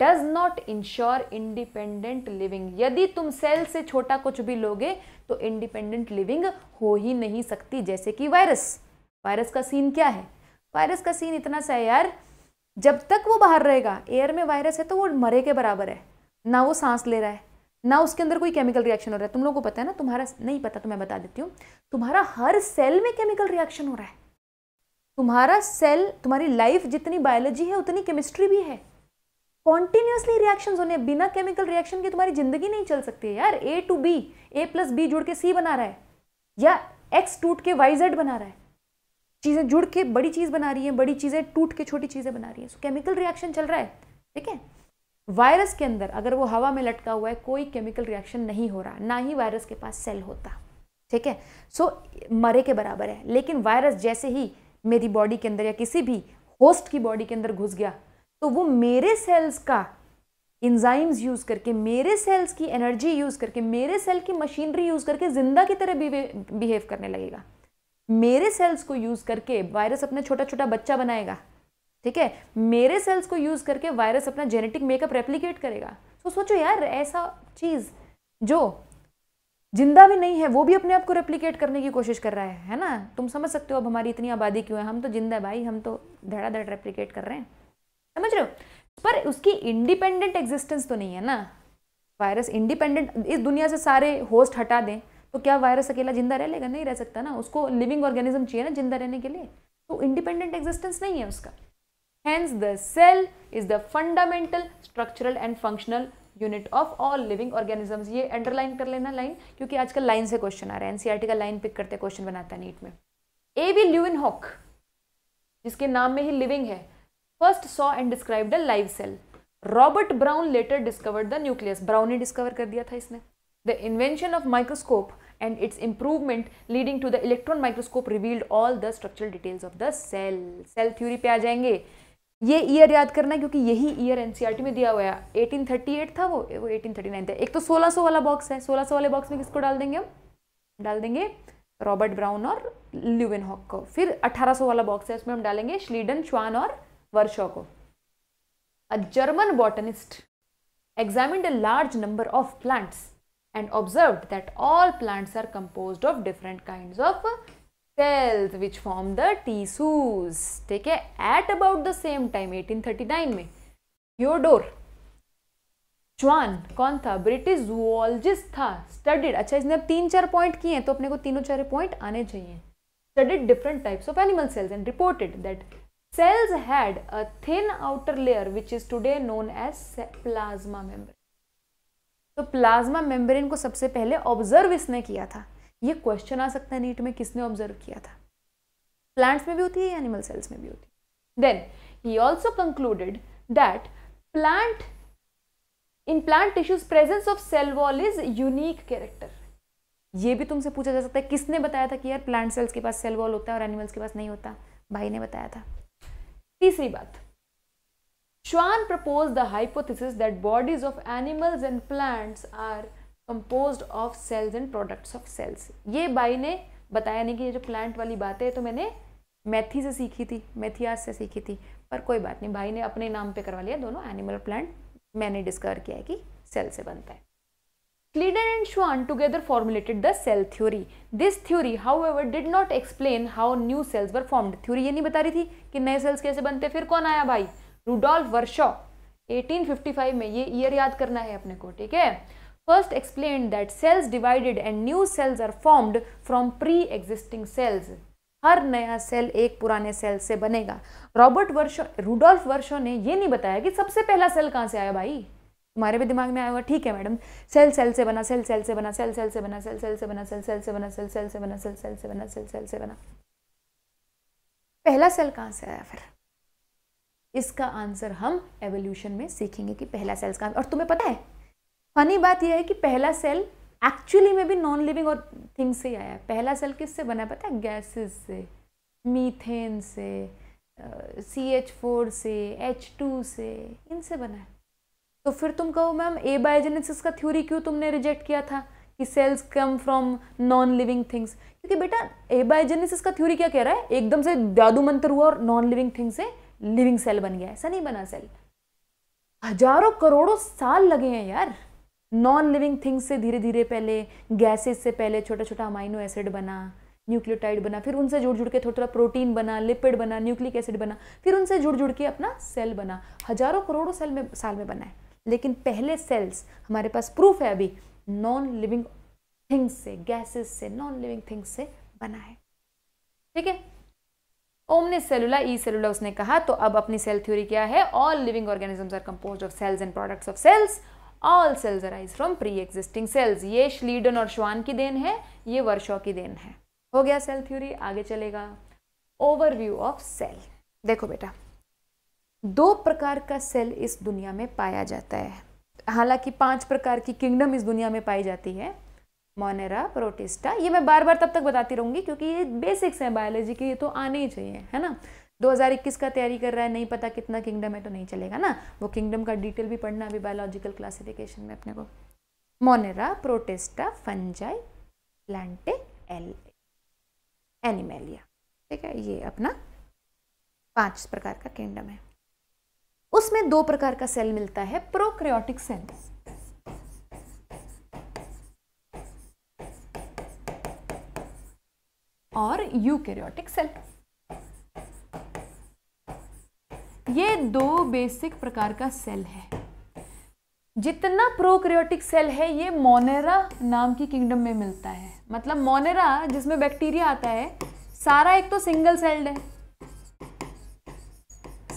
does not ensure independent living यदि तुम सेल से छोटा कुछ भी लोगे तो इंडिपेंडेंट लिविंग हो ही नहीं सकती जैसे कि वायरस वायरस का सीन क्या है वायरस का सीन इतना सा है यार जब तक वो बाहर रहेगा एयर में वायरस है तो वो मरे के बराबर है ना वो सांस ले रहा है ना उसके अंदर कोई केमिकल रिएक्शन हो रहा है तुम लोगों को पता है ना तुम्हारा नहीं पता तो मैं बता देती हूँ तुम्हारा हर सेल में केमिकल रिएक्शन हो रहा है तुम्हारा सेल तुम्हारी लाइफ जितनी बायोलॉजी है उतनी केमिस्ट्री भी है कॉन्टिन्यूसली रिएक्शन होने बिना केमिकल रिएक्शन के तुम्हारी जिंदगी नहीं चल सकती है यार A to B A plus B जुड़ के सी बना रहा है या एक्स टूट के वाई जेड बना रहा है चीज़ें जुड़ के बड़ी चीज़ बना रही हैं बड़ी चीज़ें टूट के छोटी चीज़ें बना रही हैं सो केमिकल रिएक्शन चल रहा है ठीक है वायरस के अंदर अगर वो हवा में लटका हुआ है कोई केमिकल रिएक्शन नहीं हो रहा ना ही वायरस के पास सेल होता ठीक है सो मरे के बराबर है लेकिन वायरस जैसे ही मेरी बॉडी के अंदर या किसी भी होस्ट की बॉडी के अंदर घुस गया तो वो मेरे सेल्स का इंजाइम्स यूज़ करके मेरे सेल्स की एनर्जी यूज़ करके मेरे सेल की मशीनरी यूज़ करके ज़िंदा की तरह बिहेव करने लगेगा मेरे सेल्स को यूज़ करके वायरस अपना छोटा छोटा बच्चा बनाएगा ठीक है मेरे सेल्स को यूज़ करके वायरस अपना जेनेटिक मेकअप रेप्लीकेट करेगा तो सोचो यार ऐसा चीज़ जो जिंदा भी नहीं है वो भी अपने आप को रेप्लीकेट करने की कोशिश कर रहा है है ना तुम समझ सकते हो अब हमारी इतनी आबादी क्यों है हम तो जिंदा भाई हम तो धड़ाधड़ रेप्लीकेट कर रहे हैं समझ रहे हो पर उसकी इंडिपेंडेंट एग्जिस्टेंस तो नहीं है ना वायरस इंडिपेंडेंट इस दुनिया से सारे होस्ट हटा दें तो क्या वायरस अकेला जिंदा रह लेगा नहीं रह सकता ना उसको लिविंग ऑर्गेनिज्म चाहिए ना जिंदा रहने के लिए तो इंडिपेंडेंट एग्जिस्टेंस नहीं है उसका hence the cell is the fundamental structural and functional unit of all living organisms ये अंडरलाइन कर लेना लाइन क्योंकि आजकल लाइन से क्वेश्चन आ रहा है एनसीईआरटी का लाइन पिक करते क्वेश्चन बनाता है नीट में ए वी ल्यूइन हॉक जिसके नाम में ही लिविंग है first saw and described a live cell Robert Brown later discovered the nucleus Brown ने डिस्कवर कर दिया था इसने The invention of microscope and its improvement leading to the electron microscope revealed all the structural details of the cell. Cell theory पे आ जाएंगे ये year याद करना क्योंकि यही ईयर एनसीईआरटी e में दिया हुआ है 1838 था वो वो 1839 था एक तो 1600 वाला बॉक्स है 1600 वाले बॉक्स में किसको डाल देंगे हम डाल देंगे रॉबर्ट ब्राउन और ल्यूविन हॉक को फिर 1800 वाला बॉक्स है उसमें हम डालेंगे श्लीडन श्वान और वर्षो को a German botanist examine a large number of plants and observed that all plants are composed of different kinds of cells which form the tissues. ठीक है at about the same time 1839 में Theodore Chuan, कौन था zoologist जुआलॉजिस्ट था studied अच्छा इसने अब तीन चार पॉइंट किए हैं तो अपने को तीनों चार पॉइंट आने चाहिए studied different types of animal cells and reported cells had a thin outer layer which is today known as plasma membrane तो प्लाज्मा मेम्ब्रेन को सबसे पहले ऑब्जर्व इसने किया था ये क्वेश्चन आ सकता है नीट में किसने ऑब्जर्व किया था प्लांट्स में भी होती है एनिमल सेल्स में भी होती है then he also concluded that plant in plant tissues presence of cell wall is unique character ये भी तुमसे पूछा जा सकता है किसने बताया था कि यार प्लांट सेल्स के पास सेल वॉल होता है और एनिमल्स के पास नहीं होता भाई ने बताया था तीसरी बात Schwann proposed the hypothesis that bodies of animals and plants are composed of cells and products of cells. ये भाई ने बताया नहीं कि ये जो प्लांट वाली बातें हैं तो मैंने मैथी से सीखी थी मैथियास से सीखी थी पर कोई बात नहीं भाई ने अपने नाम पे करवा लिया दोनों एनिमल प्लांट मैंने डिस्कवर किया है कि सेल से बनता है Schleiden and Schwann together formulated the cell theory this theory however did not explain how new cells were formed theory ये नहीं बता रही थी कि नए सेल्स कैसे बनते फिर कौन आया भाई रूडोल्फ वर्शॉ 1855 में ये ईयर याद करना है अपने को ठीक है first explain that cells divided and new cells are formed from pre existing cells हर नया सेल एक पुराने सेल से बनेगा रॉबर्ट वर्षो रूडोल्फ वर्षो ने ये नहीं बताया कि सबसे पहला सेल कहाँ से आया भाई तुम्हारे भी दिमाग में आया हुआ ठीक है मैडम सेल सेल से बना सेल सेल से बना सेल सेल से बना सेल सेल से बना सेल सेल से बना सेल सेल से बना सेल सेल से बना सेल सेल से बना पहला सेल कहाँ से आया फिर इसका आंसर हम एवोल्यूशन में सीखेंगे कि पहला सेल्स का और तुम्हें पता है फनी बात यह है कि पहला सेल एक्चुअली में भी नॉन लिविंग और थिंग से आया है पहला सेल किससे बना पता है गैसेस से मीथेन से सी एच फोर से एच टू से इनसे बना है तो फिर तुम कहो मैम ए बायोजेनेसिस का थ्योरी क्यों तुमने रिजेक्ट किया था कि cells come from non living things क्योंकि बेटा ए बायोजेनेसिस का थ्योरी क्या कह रहा है एकदम से जादू मंत्र हुआ और नॉन लिविंग थिंग्स से लिविंग सेल बन गया ऐसा नहीं बना सेल हजारों करोड़ों साल लगे हैं यार नॉन लिविंग थिंग्स से धीरे धीरे पहले गैसेस से पहले छोटा छोटा अमाइनो एसिड बना न्यूक्लियोटाइड बना फिर उनसे जुड़ जुड़ के थोड़ा थोड़ा प्रोटीन बना लिपिड बना न्यूक्लिक एसिड बना फिर उनसे जुड़ जुड़ के अपना सेल बना हजारों करोड़ों सेल में साल में बना है लेकिन पहले सेल्स हमारे पास प्रूफ है अभी नॉन लिविंग थिंग्स से गैसेस से नॉन लिविंग थिंग्स से बना है ठीक है ओम सेलुला ई सेलुला उसने कहा तो अब अपनी सेल थ्योरी क्या है all living organisms are compose of cells and products of cells all cells arise from pre existing cells ये श्लीडन और श्वान की देन है ये वर्षो की देन है हो गया सेल थ्योरी आगे चलेगा ओवरव्यू ऑफ सेल देखो बेटा दो प्रकार का सेल इस दुनिया में पाया जाता है हालांकि पांच प्रकार की किंगडम इस दुनिया में पाई जाती है मोनेरा प्रोटिस्टा ये मैं बार बार तब तक बताती रहूंगी क्योंकि ये बेसिक्स हैं बायोलॉजी के ये तो आने ही चाहिए है ना 2021 का तैयारी कर रहा है नहीं पता कितना किंगडम है तो नहीं चलेगा ना वो किंगडम का डिटेल भी पढ़ना अभी बायोलॉजिकल क्लासिफिकेशन में अपने को मोनेरा प्रोटेस्टा फंजाई प्लांटे एल एनिमेलिया ठीक है ये अपना पांच प्रकार का किंगडम है उसमें दो प्रकार का सेल मिलता है प्रोक्रियोटिक सेल्स और यूकैरियोटिक सेल ये दो बेसिक प्रकार का सेल है जितना प्रोक्रियोटिक सेल है ये मोनेरा नाम की किंगडम में मिलता है मतलब मोनेरा जिसमें बैक्टीरिया आता है सारा एक तो सिंगल सेल्ड है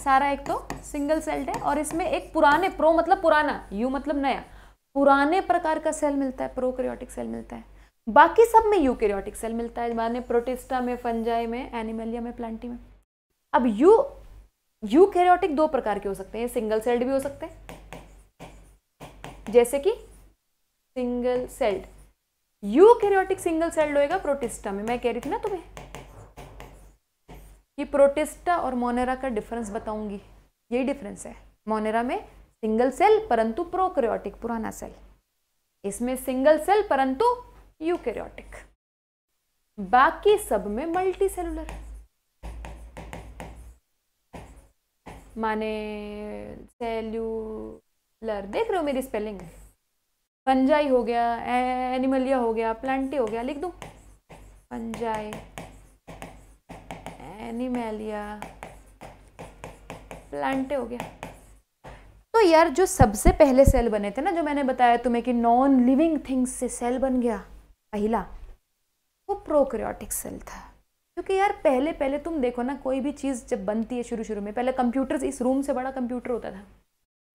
सारा एक तो सिंगल सेल्ड है और इसमें एक पुराने प्रो मतलब पुराना यू मतलब नया पुराने प्रकार का सेल मिलता है प्रोक्रियोटिक सेल मिलता है बाकी सब में यूकेरियोटिक सेल मिलता है माने प्रोटिस्टा में फंजाई में एनिमलिया में प्लांटी में अब यू यूकेरियोटिक दो प्रकार के हो सकते हैं सिंगल सेल्ड भी हो सकते हैं जैसे कि single celled eukaryotic single celled होएगा प्रोटिस्टा में मैं कह रही थी ना तुम्हें कि प्रोटिस्टा और मोनेरा का डिफरेंस बताऊंगी यही डिफरेंस है मोनेरा में सिंगल सेल परंतु प्रोक्रियोटिक पुराना सेल इसमें सिंगल सेल परंतु यूकेरियोटिक बाकी सब में मल्टी सेलुलर माने सेल्यूलर देख रहे हो मेरी स्पेलिंग पंजाई हो गया एनिमलिया हो गया प्लांटी हो गया लिख दू पंजाई एनिमलिया प्लांटे हो गया तो यार जो सबसे पहले सेल बने थे ना जो मैंने बताया तुम्हें कि नॉन लिविंग थिंग्स से सेल बन गया पहला वो प्रोक्रियोटिक सेल था क्योंकि यार पहले पहले तुम देखो ना कोई भी चीज़ जब बनती है शुरू शुरू में पहले कंप्यूटर इस रूम से बड़ा कंप्यूटर होता था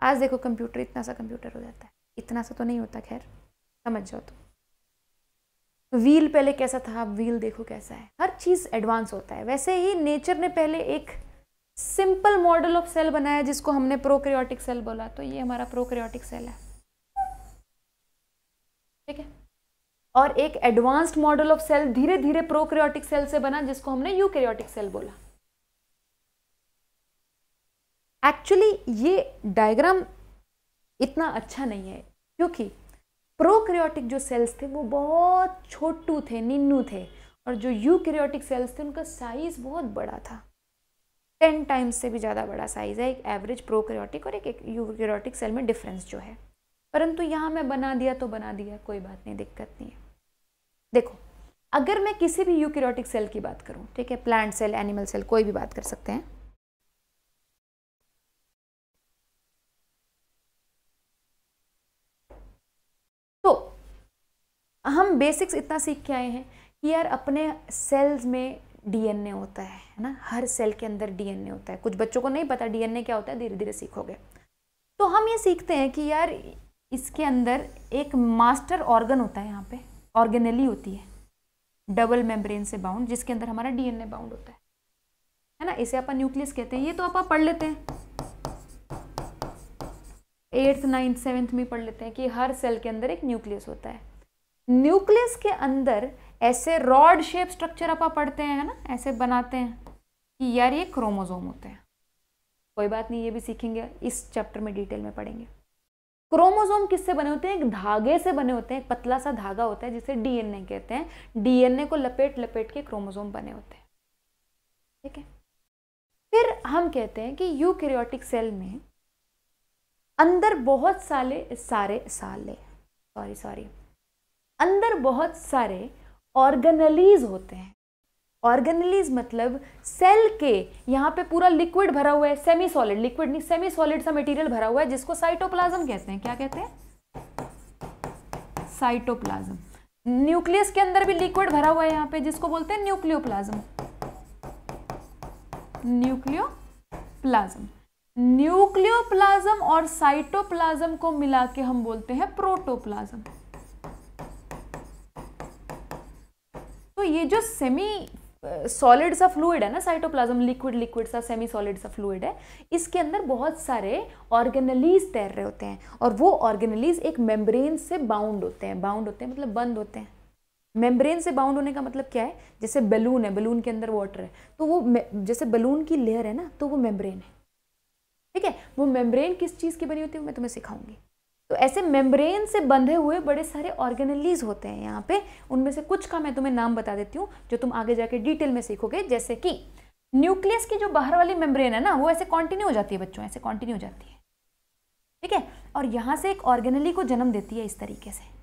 आज देखो कंप्यूटर इतना सा कंप्यूटर हो जाता है इतना सा तो नहीं होता खैर समझ जाओ तुम व्हील पहले कैसा था अब व्हील देखो कैसा है हर चीज़ एडवांस होता है वैसे ही नेचर ने पहले एक सिंपल मॉडल ऑफ सेल बनाया जिसको हमने प्रोक्रियोटिक सेल बोला तो ये हमारा प्रोक्रियोटिक सेल है ठीक है और एक एडवांस्ड मॉडल ऑफ सेल धीरे धीरे प्रोक्रियोटिक सेल से बना जिसको हमने यूकैरियोटिक सेल बोला एक्चुअली ये डायग्राम इतना अच्छा नहीं है क्योंकि प्रोक्रियोटिक जो सेल्स थे वो बहुत छोटू थे निन्नू थे और जो क्रियोटिक सेल्स थे उनका साइज़ बहुत बड़ा था टेन टाइम्स से भी ज़्यादा बड़ा साइज़ है एक एवरेज प्रोक्रियोटिक और एक, एक क्रियोटिक सेल में डिफरेंस जो है परंतु यहाँ मैं बना दिया तो बना दिया कोई बात नहीं दिक्कत नहीं है देखो अगर मैं किसी भी यूक्योटिक सेल की बात करूं ठीक है प्लांट सेल एनिमल सेल कोई भी बात कर सकते हैं तो हम बेसिक्स इतना सीख के आए हैं कि यार अपने सेल्स में डीएनए होता है है ना हर सेल के अंदर डीएनए होता है कुछ बच्चों को नहीं पता डीएनए क्या होता है धीरे धीरे सीखोगे तो हम ये सीखते हैं कि यार इसके अंदर एक मास्टर ऑर्गन होता है यहाँ पे ऑर्गेनली होती है डबल मेम्ब्रेन से बाउंड जिसके अंदर हमारा डीएनए बाउंड होता है है ना इसे अपन न्यूक्लियस कहते हैं ये तो आप पढ़ लेते हैं एट्थ नाइन्थ सेवेंथ में पढ़ लेते हैं कि हर सेल के अंदर एक न्यूक्लियस होता है न्यूक्लियस के अंदर ऐसे रॉड शेप स्ट्रक्चर आप पढ़ते हैं है ना ऐसे बनाते हैं कि यार ये क्रोमोजोम होते हैं कोई बात नहीं ये भी सीखेंगे इस चैप्टर में डिटेल में पढ़ेंगे क्रोमोसोम किससे बने होते हैं एक धागे से बने होते हैं एक पतला सा धागा होता है जिसे डीएनए कहते हैं डीएनए को लपेट लपेट के क्रोमोसोम बने होते हैं ठीक है फिर हम कहते हैं कि यूकैरियोटिक सेल में अंदर बहुत साले सारे साले सॉरी सॉरी अंदर बहुत सारे ऑर्गेनलीज होते हैं ऑर्गेनलीज मतलब सेल के यहाँ पे पूरा लिक्विड भरा हुआ है सेमी सॉलिड लिक्विड नहीं सेमी सॉलिड सा मटेरियल भरा हुआ है जिसको साइटोप्लाज्म कहते हैं क्या कहते हैं साइटोप्लाज्म न्यूक्लियस के अंदर भी लिक्विड भरा हुआ है यहाँ पे जिसको बोलते हैं न्यूक्लियोप्लाज्म न्यूक्लियोप्लाज्म न्यूक्लियोप्लाज्म और साइटोप्लाज्म को मिला के हम बोलते हैं प्रोटोप्लाज्म तो ये जो सेमी सॉलिड सा फ्लूड है ना साइटोप्लाज्म लिक्विड लिक्विड सा सेमी सॉलिड सा फ्लूड है इसके अंदर बहुत सारे ऑर्गेनलीज तैर रहे होते हैं और वो ऑर्गेनलीज एक मेम्ब्रेन से बाउंड होते हैं बाउंड होते हैं मतलब बंद होते हैं मेम्ब्रेन से बाउंड होने का मतलब क्या है जैसे बैलून है बलून के अंदर वाटर है तो वो जैसे बलून की लेयर है ना तो वो मेम्ब्रेन है ठीक है वो मेम्ब्रेन किस चीज़ की बनी होती है मैं तुम्हें सिखाऊंगी तो ऐसे मेम्ब्रेन से बंधे हुए बड़े सारे ऑर्गेनलीज होते हैं यहाँ पे उनमें से कुछ का मैं तुम्हें नाम बता देती हूँ जो तुम आगे जाके डिटेल में सीखोगे जैसे कि न्यूक्लियस की जो बाहर वाली मेम्ब्रेन है ना वो ऐसे कॉन्टिन्यू हो जाती है बच्चों ऐसे कॉन्टिन्यू हो जाती है ठीक है और यहाँ से एक ऑर्गेनली को जन्म देती है इस तरीके से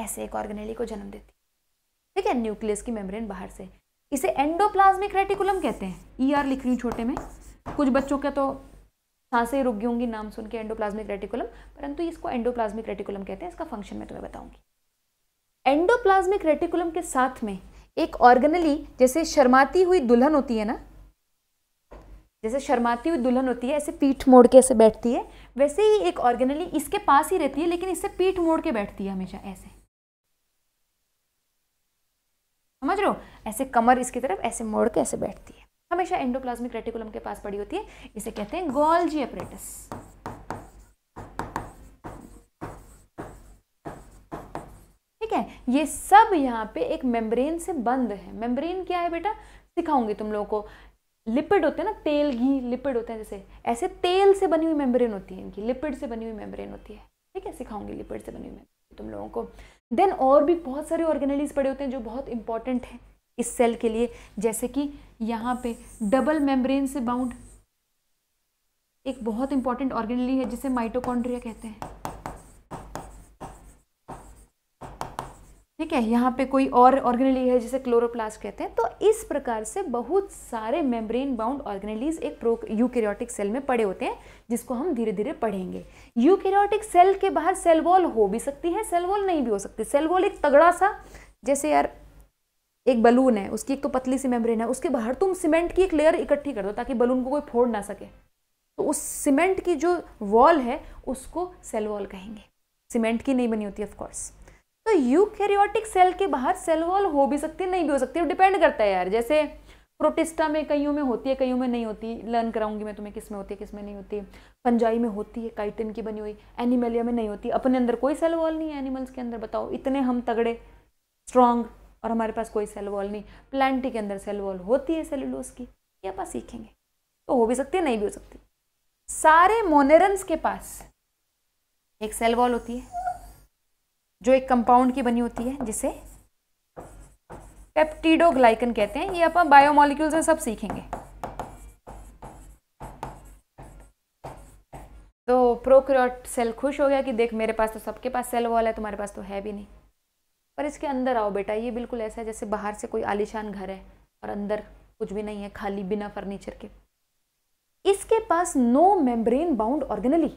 ऐसे एक ऑर्गेनली को जन्म देती है ठीक है न्यूक्लियस की मेम्ब्रेन बाहर से इसे एंडोप्लाज्मिक रेटिकुलम कहते हैं ई e आर लिख रही हूँ छोटे में कुछ बच्चों के तो सांसें रुक गई होंगी नाम सुन के एंडोप्लाज्मिक रेटिकुलम परंतु इसको एंडोप्लाज्मिक रेटिकुलम कहते हैं इसका फंक्शन मैं तुम्हें बताऊंगी एंडोप्लाज्मिक रेटिकुलम के साथ में एक ऑर्गनली जैसे शर्माती हुई दुल्हन होती है ना जैसे शर्माती हुई दुल्हन होती है ऐसे पीठ मोड़ के ऐसे बैठती है वैसे ही एक ऑर्गेनली इसके पास ही रहती है लेकिन इससे पीठ मोड़ के बैठती है हमेशा ऐसे समझ रहे हो ऐसे कमर इसकी तरफ ऐसे मोड़ के ऐसे बैठती है हमेशा एंडोप्लाज्मिक रेटिकुलम के पास पड़ी होती है इसे कहते हैं गोल्जी अपरेटस ठीक है ये सब यहाँ पे एक मेम्ब्रेन से बंद है मेम्ब्रेन क्या है बेटा सिखाऊंगी तुम लोगों को लिपिड होते हैं ना तेल घी लिपिड होते हैं जैसे ऐसे तेल से बनी हुई मेम्ब्रेन होती है इनकी लिपिड से बनी हुई मेम्ब्रेन होती है ठीक है सिखाऊंगी लिपिड से बनी हुई मेम्ब्रेन तुम लोगों को देन और भी बहुत सारे ऑर्गेनलीज पड़े होते हैं जो बहुत इंपॉर्टेंट हैं इस सेल के लिए जैसे कि यहाँ पे डबल मेम्ब्रेन से बाउंड एक बहुत इंपॉर्टेंट ऑर्गेनली है जिसे माइटोकॉन्ड्रिया कहते हैं ठीक है यहाँ पे कोई और ऑर्गेनली है जिसे क्लोरोप्लास्ट कहते हैं तो इस प्रकार से बहुत सारे मेम्ब्रेन बाउंड ऑर्गेनलीज एक प्रो यूकेरियोटिक सेल में पड़े होते हैं जिसको हम धीरे धीरे पढ़ेंगे यूकेरियोटिक सेल के बाहर सेल वॉल हो भी सकती है सेल वॉल नहीं भी हो सकती सेल वॉल एक तगड़ा सा जैसे यार एक बलून है उसकी एक तो पतली सी मेम्ब्रेन है उसके बाहर तुम सीमेंट की एक लेयर इकट्ठी कर दो ताकि बलून को कोई फोड़ ना सके तो उस सीमेंट की जो वॉल है उसको सेल वॉल कहेंगे सीमेंट की नहीं बनी होती ऑफकोर्स तो यूकैरियोटिक सेल के बाहर सेल वॉल हो भी सकती है नहीं भी हो सकती डिपेंड करता है यार जैसे प्रोटिस्टा में कईयों में होती है कईयों में नहीं होती लर्न कराऊंगी मैं तुम्हें किस में होती है किस में नहीं होती पंजाई में होती है काइटिन की बनी हुई एनिमलिया में नहीं होती अपने अंदर कोई सेल वॉल नहीं है एनिमल्स के अंदर बताओ इतने हम तगड़े स्ट्रांग और हमारे पास कोई सेल वॉल नहीं प्लांटी के अंदर सेल वॉल होती है सेलुलोस की ये पास सीखेंगे तो हो भी सकती है नहीं भी हो सकती सारे मोनेरन्स के पास एक सेल वॉल होती है जो एक कंपाउंड की बनी होती है जिसे पेप्टिडोग्लाइकन कहते हैं ये अपन बायोमोलिक्यूल्स में सब सीखेंगे तो प्रोक्रियोट सेल खुश हो गया कि देख मेरे पास तो सबके पास सेल वॉल है तुम्हारे पास तो है भी नहीं पर इसके अंदर आओ बेटा ये बिल्कुल ऐसा है जैसे बाहर से कोई आलिशान घर है और अंदर कुछ भी नहीं है खाली बिना फर्नीचर के इसके पास नो मेम्ब्रेन बाउंड ऑर्गेनली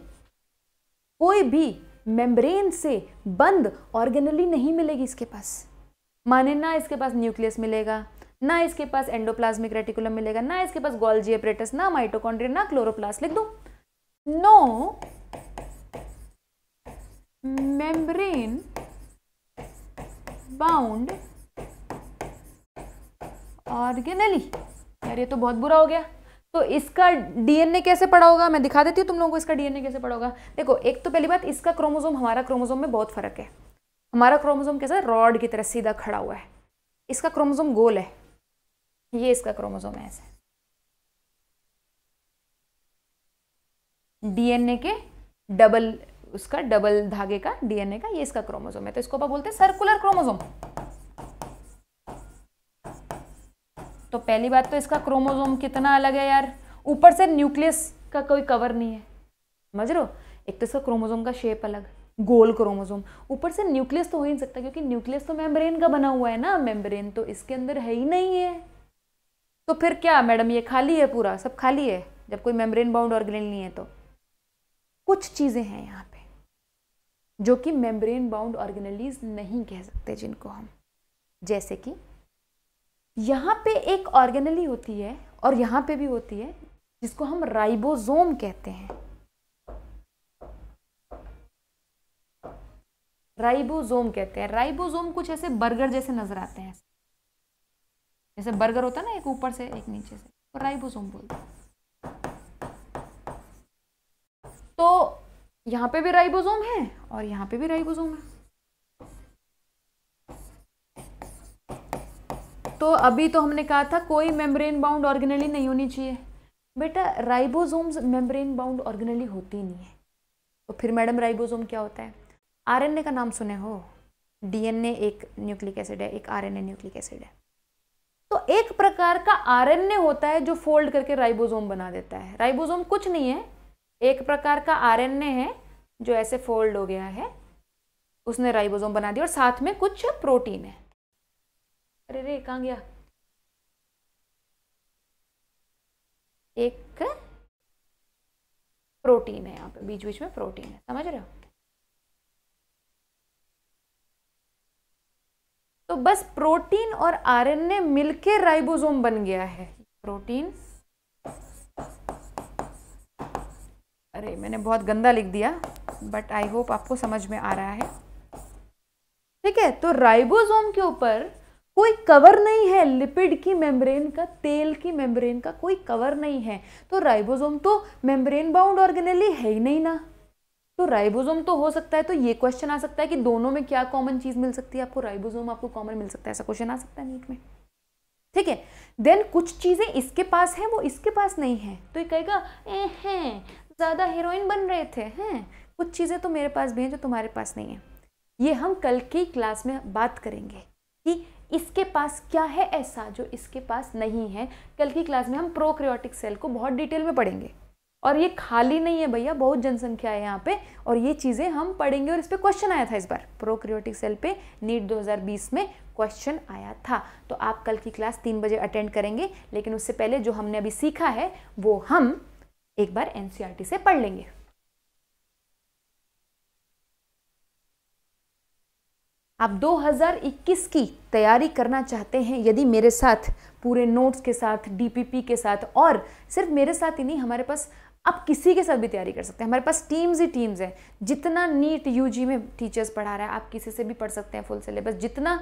कोई भी मेम्ब्रेन से बंद ऑर्गेनली नहीं मिलेगी इसके पास माने ना इसके पास न्यूक्लियस मिलेगा ना इसके पास एंडोप्लाज्मिक रेटिकुलम मिलेगा ना इसके पास गोल्जी एपरेटस ना माइटोकॉन्ड्रिया ना क्लोरोप्लास्ट लिख दो नो मेम्ब्रेन बाउंड ऑर्गेनली यार ये तो बहुत बुरा हो गया तो इसका डीएनए कैसे पड़ा होगा मैं दिखा देती हूँ तुम लोगों को इसका डीएनए कैसे पड़ा होगा देखो एक तो पहली बात इसका क्रोमोजोम हमारा क्रोमोजोम में बहुत फर्क है हमारा क्रोमोजोम कैसा रॉड की तरह सीधा खड़ा हुआ है इसका क्रोमोजोम गोल है ये इसका क्रोमोजोम है ऐसे डीएनए के डबल उसका डबल धागे का डीएनए का ये इसका क्रोमोजोम है तो इसको बोलते हैं सर्कुलर क्रोमोजोम तो पहली बात तो इसका क्रोमोजोम कितना अलग है यार ऊपर से न्यूक्लियस का कोई कवर नहीं है समझ रहे हो एक तो इसका क्रोमोजोम का शेप अलग गोल क्रोमोजोम ऊपर से न्यूक्लियस तो हो ही नहीं सकता क्योंकि न्यूक्लियस तो मेम्ब्रेन का बना हुआ है ना मेम्ब्रेन तो इसके अंदर है ही नहीं है तो फिर क्या मैडम ये खाली है पूरा सब खाली है जब कोई मेम्ब्रेन बाउंड ऑर्गेनेल नहीं है तो कुछ चीज़ें हैं यहाँ पे जो कि मेम्ब्रेन बाउंड ऑर्गेनलीज नहीं कह सकते जिनको हम जैसे कि यहाँ पे एक ऑर्गेनली होती है और यहाँ पे भी होती है जिसको हम राइबोसोम कहते हैं राइबोसोम कहते हैं राइबोसोम कुछ ऐसे बर्गर जैसे नजर आते हैं जैसे बर्गर होता है ना एक ऊपर से एक नीचे से और राइबोसोम बोलते हैं तो यहाँ पे भी राइबोसोम है और यहाँ पे भी राइबोसोम है तो अभी तो हमने कहा था कोई मेम्ब्रेन बाउंड ऑर्गेनली नहीं होनी चाहिए बेटा राइबोसोम्स मेम्ब्रेन बाउंड ऑर्गेनली होती नहीं है तो फिर मैडम राइबोसोम क्या होता है आरएनए का नाम सुने हो डीएनए एक न्यूक्लिक एसिड है एक आरएनए न्यूक्लिक एसिड है तो एक प्रकार का आरएनए होता है जो फोल्ड करके राइबोसोम बना देता है राइबोसोम कुछ नहीं है एक प्रकार का आरएनए है जो ऐसे फोल्ड हो गया है उसने राइबोसोम बना दिया और साथ में कुछ प्रोटीन है अरे रे कहाँ गया एक प्रोटीन है यहाँ पे बीच बीच में प्रोटीन है समझ रहे हो तो बस प्रोटीन और आरएनए मिलके राइबोसोम बन गया है प्रोटीन अरे मैंने बहुत गंदा लिख दिया बट आई होप आपको समझ में आ रहा है ठीक है तो राइबोसोम के ऊपर कोई कवर नहीं है लिपिड की मेम्ब्रेन का तेल की मेम्ब्रेन का कोई कवर नहीं है तो राइबोसोम तो मेम्ब्रेन बाउंड ऑर्गेनली है ही नहीं ना तो राइबोसोम तो हो सकता है तो ये क्वेश्चन आ सकता है कि दोनों में क्या कॉमन चीज मिल सकती है आपको राइबोसोम आपको कॉमन मिल सकता है ऐसा क्वेश्चन आ सकता है नीट में ठीक है देन कुछ चीजें इसके पास है वो इसके पास नहीं है तो ये कहेगा ए हैं ज्यादा हीरोइन बन रहे थे हैं कुछ चीजें तो मेरे पास भी हैं जो तुम्हारे पास नहीं है ये हम कल की क्लास में बात करेंगे कि इसके पास क्या है ऐसा जो इसके पास नहीं है कल की क्लास में हम प्रोक्रियोटिक सेल को बहुत डिटेल में पढ़ेंगे और ये खाली नहीं है भैया बहुत जनसंख्या है यहाँ पे और ये चीज़ें हम पढ़ेंगे और इस पर क्वेश्चन आया था इस बार प्रोक्रियोटिक सेल पे नीट 2020 में क्वेश्चन आया था तो आप कल की क्लास तीन बजे अटेंड करेंगे लेकिन उससे पहले जो हमने अभी सीखा है वो हम एक बार एन e से पढ़ लेंगे आप 2021 की तैयारी करना चाहते हैं यदि मेरे साथ पूरे नोट्स के साथ डीपीपी के साथ और सिर्फ मेरे साथ ही नहीं हमारे पास आप किसी के साथ भी तैयारी कर सकते हैं हमारे पास टीम्स ही टीम्स हैं जितना नीट यूजी में टीचर्स पढ़ा रहा है आप किसी से भी पढ़ सकते हैं फुल सिलेबस जितना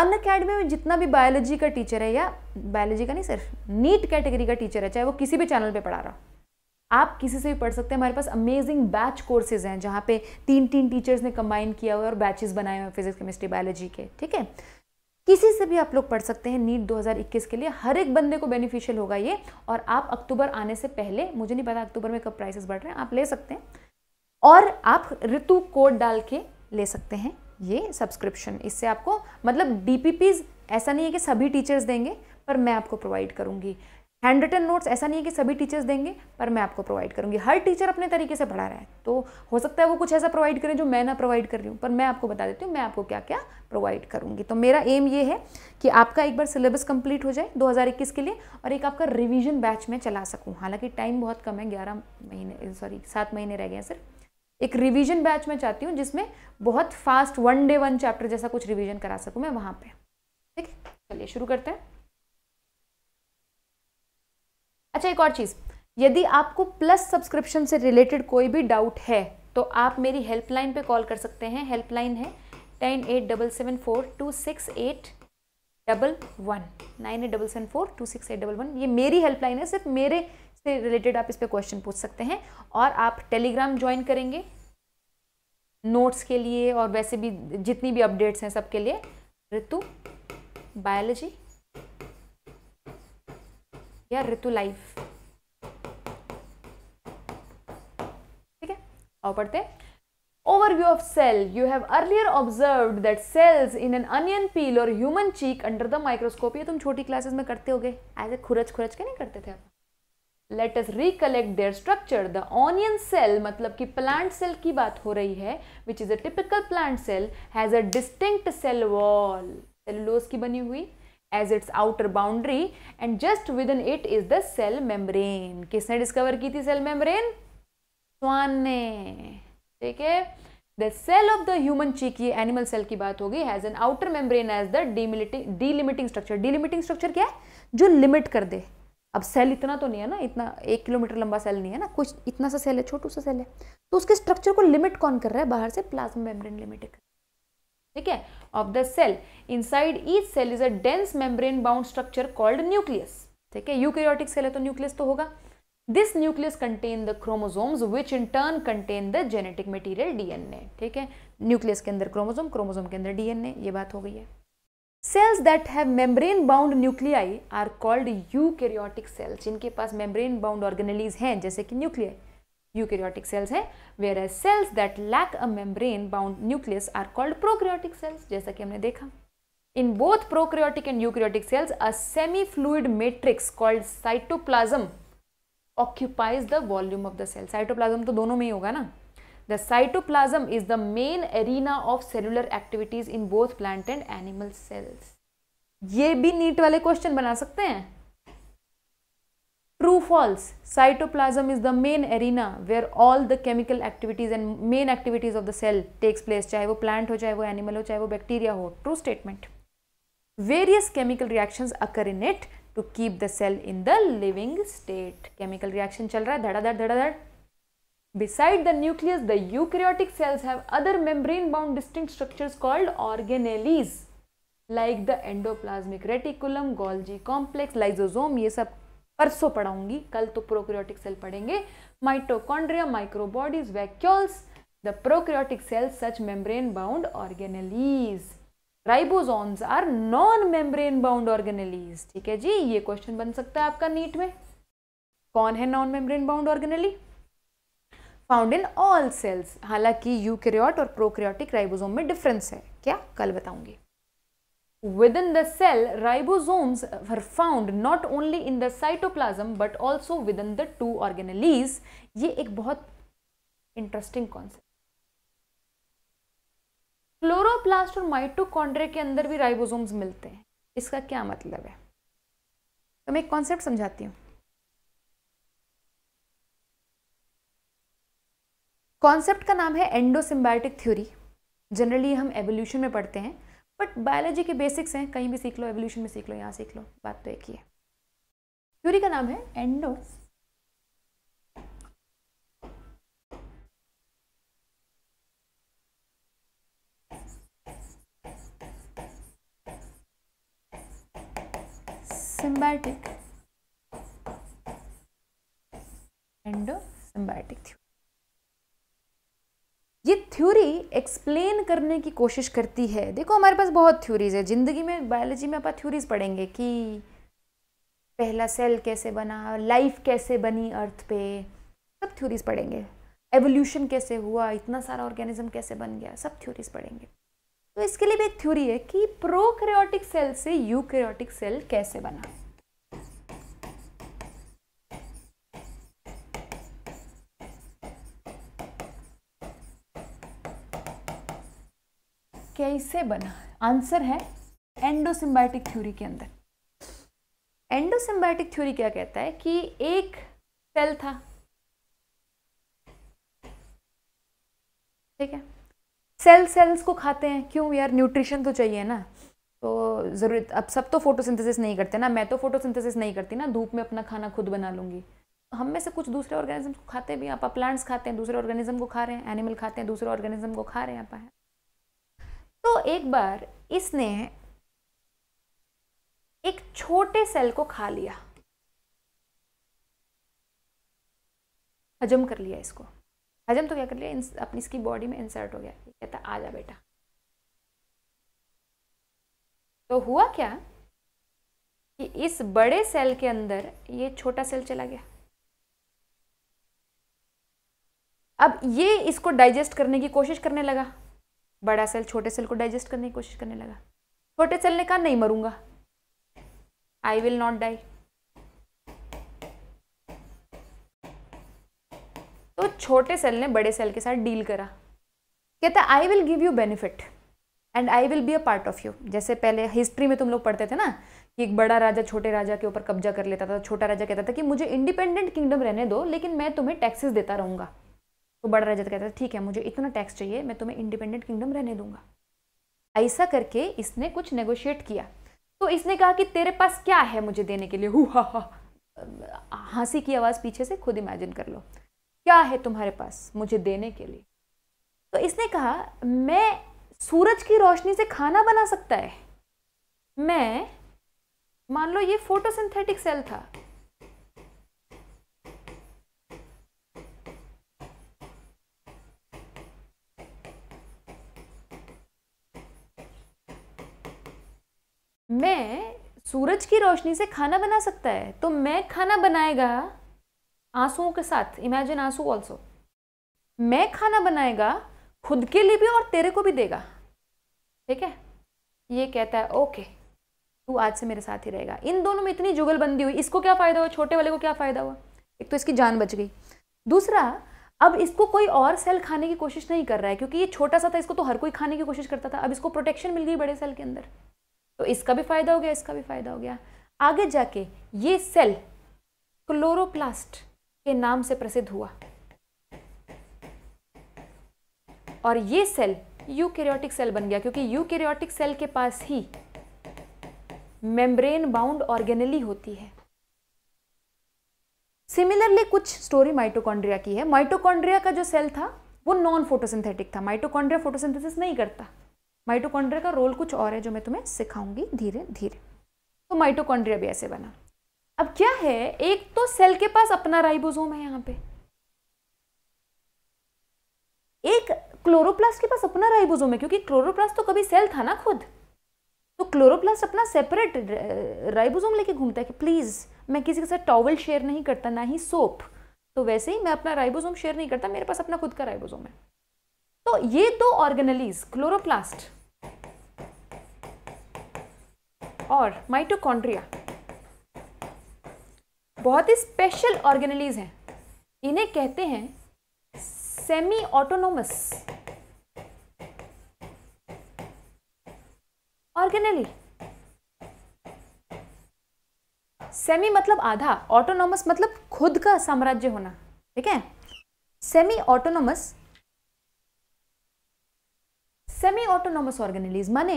अन अकेडमी में जितना भी बायोलॉजी का टीचर है या बायोलॉजी का नहीं सिर्फ नीट कैटेगरी का टीचर है चाहे वो किसी भी चैनल पे पढ़ा रहा हो आप किसी से भी पढ़ सकते हैं हमारे पास अमेजिंग बैच कोर्सेज हैं जहाँ पे तीन तीन टीचर्स ने कंबाइन किया हुआ है और बैचेस बनाए हुए फिजिक्स केमिस्ट्री बायोलॉजी के ठीक है किसी से भी आप लोग पढ़ सकते हैं नीट 2021 के लिए हर एक बंदे को बेनिफिशियल होगा ये और आप अक्टूबर आने से पहले मुझे नहीं पता अक्टूबर में कब प्राइसेस बढ़ रहे हैं आप ले सकते हैं और आप ऋतु कोड डाल के ले सकते हैं ये सब्सक्रिप्शन इससे आपको मतलब डी ऐसा नहीं है कि सभी टीचर्स देंगे पर मैं आपको प्रोवाइड करूँगी हैंड रिटन नोट्स ऐसा नहीं है कि सभी टीचर्स देंगे पर मैं आपको प्रोवाइड करूंगी हर टीचर अपने तरीके से पढ़ा रहा है तो हो सकता है वो कुछ ऐसा प्रोवाइड करें जो मैं ना प्रोवाइड कर रही हूँ पर मैं आपको बता देती हूँ मैं आपको क्या क्या प्रोवाइड करूंगी तो मेरा एम ये है कि आपका एक बार सिलेबस कंप्लीट हो जाए 2021 के लिए और एक आपका रिविजन बैच में चला सकूँ हालांकि टाइम बहुत कम है ग्यारह महीने सॉरी सात महीने रह गए हैं सिर्फ एक रिविजन बैच में चाहती हूँ जिसमें बहुत fast one day one chapter जैसा कुछ रिविजन करा सकूँ मैं वहाँ पर ठीक है चलिए शुरू करते हैं अच्छा एक और चीज़ यदि आपको प्लस सब्सक्रिप्शन से रिलेटेड कोई भी डाउट है तो आप मेरी हेल्पलाइन पे कॉल कर सकते हैं हेल्पलाइन है ten eight double seven four two six eight double one nine eight double seven four two six eight double one ये मेरी हेल्पलाइन है सिर्फ मेरे से रिलेटेड आप इस पर क्वेश्चन पूछ सकते हैं और आप टेलीग्राम ज्वाइन करेंगे नोट्स के लिए और वैसे भी जितनी भी अपडेट्स हैं सबके लिए ऋतु बायोलॉजी या ऋतु लाइफ ठीक है और पढ़ते हैं overview of cell you have earlier observed that cells in an onion peel or human cheek under the microscope ये तुम छोटी क्लासेस में करते हो गए एज ए खुरच खुरच के नहीं करते थे आप let's recollect their structure the onion cell मतलब कि प्लांट सेल की बात हो रही है which is a typical plant cell has a distinct cell wall cellulose की बनी हुई as its outer boundary and just within it is the cell membrane किसने डिस्कवर की थी सेल मेम्ब्रेन स्वान ने ठीक है the cell of the human cheek ये एनिमल सेल की बात होगी has an outer membrane as the delimiting delimiting structure delimiting structure क्या है जो लिमिट कर दे अब सेल इतना तो नहीं है ना इतना एक किलोमीटर लंबा सेल नहीं है ना कुछ इतना सा सेल है छोटू सा सेल है तो उसके स्ट्रक्चर को लिमिट कौन कर रहा है बाहर से प्लाज्मा मेम्ब्रेन लिमिट कर ठीक है of the cell inside each cell is a dense membrane bound structure called nucleus ठीक है यूकेरियोटिक सेल है तो न्यूक्लियस तो होगा this nucleus contain the chromosomes which in turn contain the genetic material DNA ठीक है nucleus के अंदर क्रोमोजोम क्रोमोजोम के अंदर डीएनए ये बात हो गई है cells that have membrane bound nuclei are called eukaryotic cells जिनके पास मेम्ब्रेन बाउंड ऑर्गेनलीज हैं जैसे कि न्यूक्लियाई यूकैरियोटिक सेल्स है whereas cells that lack a membrane bound nucleus are called prokaryotic cells जैसा कि हमने देखा in both prokaryotic and eukaryotic cells a semi fluid matrix called cytoplasm occupies the volume of the cell cytoplasm तो दोनों में ही होगा ना the cytoplasm is the main arena of cellular activities in both plant and animal cells ये भी NEET वाले question बना सकते हैं True false, cytoplasm is the main arena where all the chemical activities and main activities of the cell takes place चाहे वो plant हो चाहे वो animal हो चाहे वो bacteria हो true statement. Various chemical reactions occur in it to keep the cell in the living state. Chemical reaction चल रहा है धड़ाधड़ धड़ाधड़ Beside the nucleus, the eukaryotic cells have other membrane-bound distinct structures called organelles, like the endoplasmic reticulum, Golgi complex, lysosome. ये सब परसों पढ़ाऊंगी कल तो प्रोक्रियोटिक सेल पढ़ेंगे mitochondria microbodies vacuoles the prokaryotic cells such membrane bound organelles ribosomes are non membrane bound organelles ठीक है जी ये क्वेश्चन बन सकता है आपका नीट में कौन है non membrane bound organelle found in all cells हालांकि यूकेरियोट और प्रोक्रियोटिक राइबोसोम में डिफरेंस है क्या कल बताऊंगी Within the cell, ribosomes were found not only in the cytoplasm but also within the two organelles. ये एक बहुत इंटरेस्टिंग कॉन्सेप्ट क्लोरोप्लास्ट और माइटोकॉन्ड्रिया के अंदर भी राइबोसोम्स मिलते हैं इसका क्या मतलब है तो मैं एक कॉन्सेप्ट समझाती हूँ कॉन्सेप्ट का नाम है एंडोसिम्बायोटिक थ्योरी जनरली हम एवोल्यूशन में पढ़ते हैं बट बायोलॉजी के बेसिक्स हैं कहीं भी सीख लो एवोल्यूशन में सीख लो यहाँ सीख लो बात तो एक ही है थ्योरी का नाम है एंडो एंडो endosymbiotic थ्यूरी ये थ्योरी एक्सप्लेन करने की कोशिश करती है देखो हमारे पास बहुत थ्योरीज है ज़िंदगी में बायोलॉजी में आप थ्योरीज पढ़ेंगे कि पहला सेल कैसे बना लाइफ कैसे बनी अर्थ पे सब थ्योरीज पढ़ेंगे एवोल्यूशन कैसे हुआ इतना सारा ऑर्गेनिज्म कैसे बन गया सब थ्योरीज पढ़ेंगे तो इसके लिए भी एक थ्योरी है कि प्रोक्रियोटिक सेल से यूक्रियोटिक सेल कैसे बना है कैसे बना आंसर है एंडोसिम्बायोटिक थ्योरी के अंदर एंडोसिम्बायोटिक थ्योरी क्या कहता है कि एक सेल था ठीक है सेल सेल्स को खाते हैं क्यों यार न्यूट्रिशन तो चाहिए ना तो ज़रूरत अब सब तो फोटोसिंथेसिस नहीं करते ना मैं तो फोटोसिंथेसिस नहीं करती ना धूप में अपना खाना खुद बना लूंगी हम में से कुछ दूसरे ऑर्गेनिज्म को खाते भी आप प्लांट्स खाते हैं दूसरे ऑर्गेनिज्म को खा रहे हैं एनिमल खाते हैं दूसरे ऑर्गेनिज्म को खा रहे हैं आप तो एक बार इसने एक छोटे सेल को खा लिया हजम कर लिया इसको हजम तो क्या कर लिया अपनी इसकी बॉडी में इंसर्ट हो गया कहता आ जा बेटा तो हुआ क्या कि इस बड़े सेल के अंदर ये छोटा सेल चला गया अब ये इसको डाइजेस्ट करने की कोशिश करने लगा बड़ा सेल छोटे सेल को डाइजेस्ट करने की कोशिश करने लगा छोटे सेल ने कहा नहीं मरूंगा आई विल नॉट डाई तो छोटे सेल ने बड़े सेल के साथ डील करा कहता I will give you benefit and I will be a part of you जैसे पहले हिस्ट्री में तुम लोग पढ़ते थे ना कि एक बड़ा राजा छोटे राजा के ऊपर कब्जा कर लेता था छोटा राजा कहता था कि मुझे इंडिपेंडेंट किंगडम रहने दो लेकिन मैं तुम्हें टैक्सेस देता रहूंगा तो बड़ा रजत कहता है ठीक है मुझे इतना टैक्स चाहिए मैं तुम्हें इंडिपेंडेंट किंगडम रहने दूंगा ऐसा करके इसने कुछ नेगोशिएट किया तो इसने कहा कि तेरे पास क्या है मुझे देने के लिए हु हा हा हंसी की आवाज़ पीछे से खुद इमेजिन कर लो क्या है तुम्हारे पास मुझे देने के लिए तो इसने कहा मैं सूरज की रोशनी से खाना बना सकता है मैं मान लो ये फोटोसिंथेटिक सेल था मैं सूरज की रोशनी से खाना बना सकता है तो मैं खाना बनाएगा आंसुओं के साथ इमेजिन आंसू ऑल्सो मैं खाना बनाएगा खुद के लिए भी और तेरे को भी देगा ठीक है ये कहता है ओके तू आज से मेरे साथ ही रहेगा इन दोनों में इतनी जुगलबंदी हुई इसको क्या फ़ायदा हुआ छोटे वाले को क्या फ़ायदा हुआ एक तो इसकी जान बच गई दूसरा अब इसको कोई और सेल खाने की कोशिश नहीं कर रहा है क्योंकि ये छोटा सा था इसको तो हर कोई खाने की कोशिश करता था अब इसको प्रोटेक्शन मिल गई बड़े सेल के अंदर तो इसका भी फायदा हो गया इसका भी फायदा हो गया आगे जाके ये सेल क्लोरोप्लास्ट के नाम से प्रसिद्ध हुआ और ये सेल यूकैरियोटिक सेल बन गया क्योंकि यूकैरियोटिक सेल के पास ही मेम्ब्रेन बाउंड ऑर्गेनली होती है सिमिलरली कुछ स्टोरी माइटोकॉन्ड्रिया की है माइटोकॉन्ड्रिया का जो सेल था वो नॉन फोटोसिंथेटिक था माइटोकॉन्ड्रिया फोटोसिंथेसिस नहीं करता माइटोकॉन्ड्रिया का रोल कुछ और है जो मैं तुम्हें सिखाऊंगी धीरे धीरे तो माइटोकॉन्ड्रिया भी ऐसे बना अब क्या है एक तो सेल के पास अपना राइबोसोम है यहाँ पे एक क्लोरोप्लास्ट के पास अपना राइबोसोम है क्योंकि क्लोरोप्लास्ट तो कभी सेल था ना खुद तो क्लोरोप्लास्ट अपना सेपरेट राइबोसोम लेके घूमता है कि प्लीज़ मैं किसी के साथ टॉवल शेयर नहीं करता ना ही सोप तो वैसे ही मैं अपना राइबोसोम शेयर नहीं करता मेरे पास अपना खुद का राइबोसोम है तो ये दो ऑर्गेनलीज क्लोरोप्लास्ट और माइटोकॉन्ड्रिया बहुत ही स्पेशल ऑर्गेनलीज हैं इन्हें कहते हैं सेमी ऑटोनोमस ऑर्गेनली सेमी मतलब आधा ऑटोनोमस मतलब खुद का साम्राज्य होना ठीक है semi autonomous semi autonomous organelles माने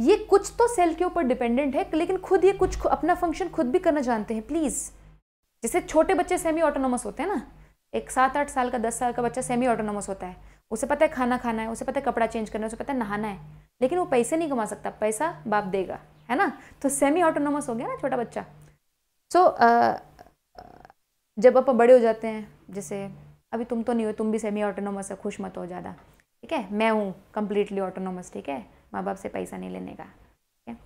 ये कुछ तो सेल के ऊपर डिपेंडेंट है लेकिन खुद ये कुछ खु, अपना फंक्शन खुद भी करना जानते हैं प्लीज़ जैसे छोटे बच्चे सेमी ऑटोनोमस होते हैं ना एक सात आठ साल का दस साल का बच्चा सेमी ऑटोनोमस होता है उसे पता है खाना खाना है उसे पता है कपड़ा चेंज करना है उसे पता है नहाना है लेकिन वो पैसे नहीं कमा सकता पैसा बाप देगा है ना तो सेमी ऑटोनोमस हो गया ना छोटा बच्चा सो so, जब आप बड़े हो जाते हैं जैसे अभी तुम तो नहीं हो तुम भी सेमी ऑटोनोमस है खुश मत हो ज़्यादा ठीक है मैं हूँ कंप्लीटली ऑटोनोमस ठीक है माँ बाप से पैसा नहीं लेने का ठीक है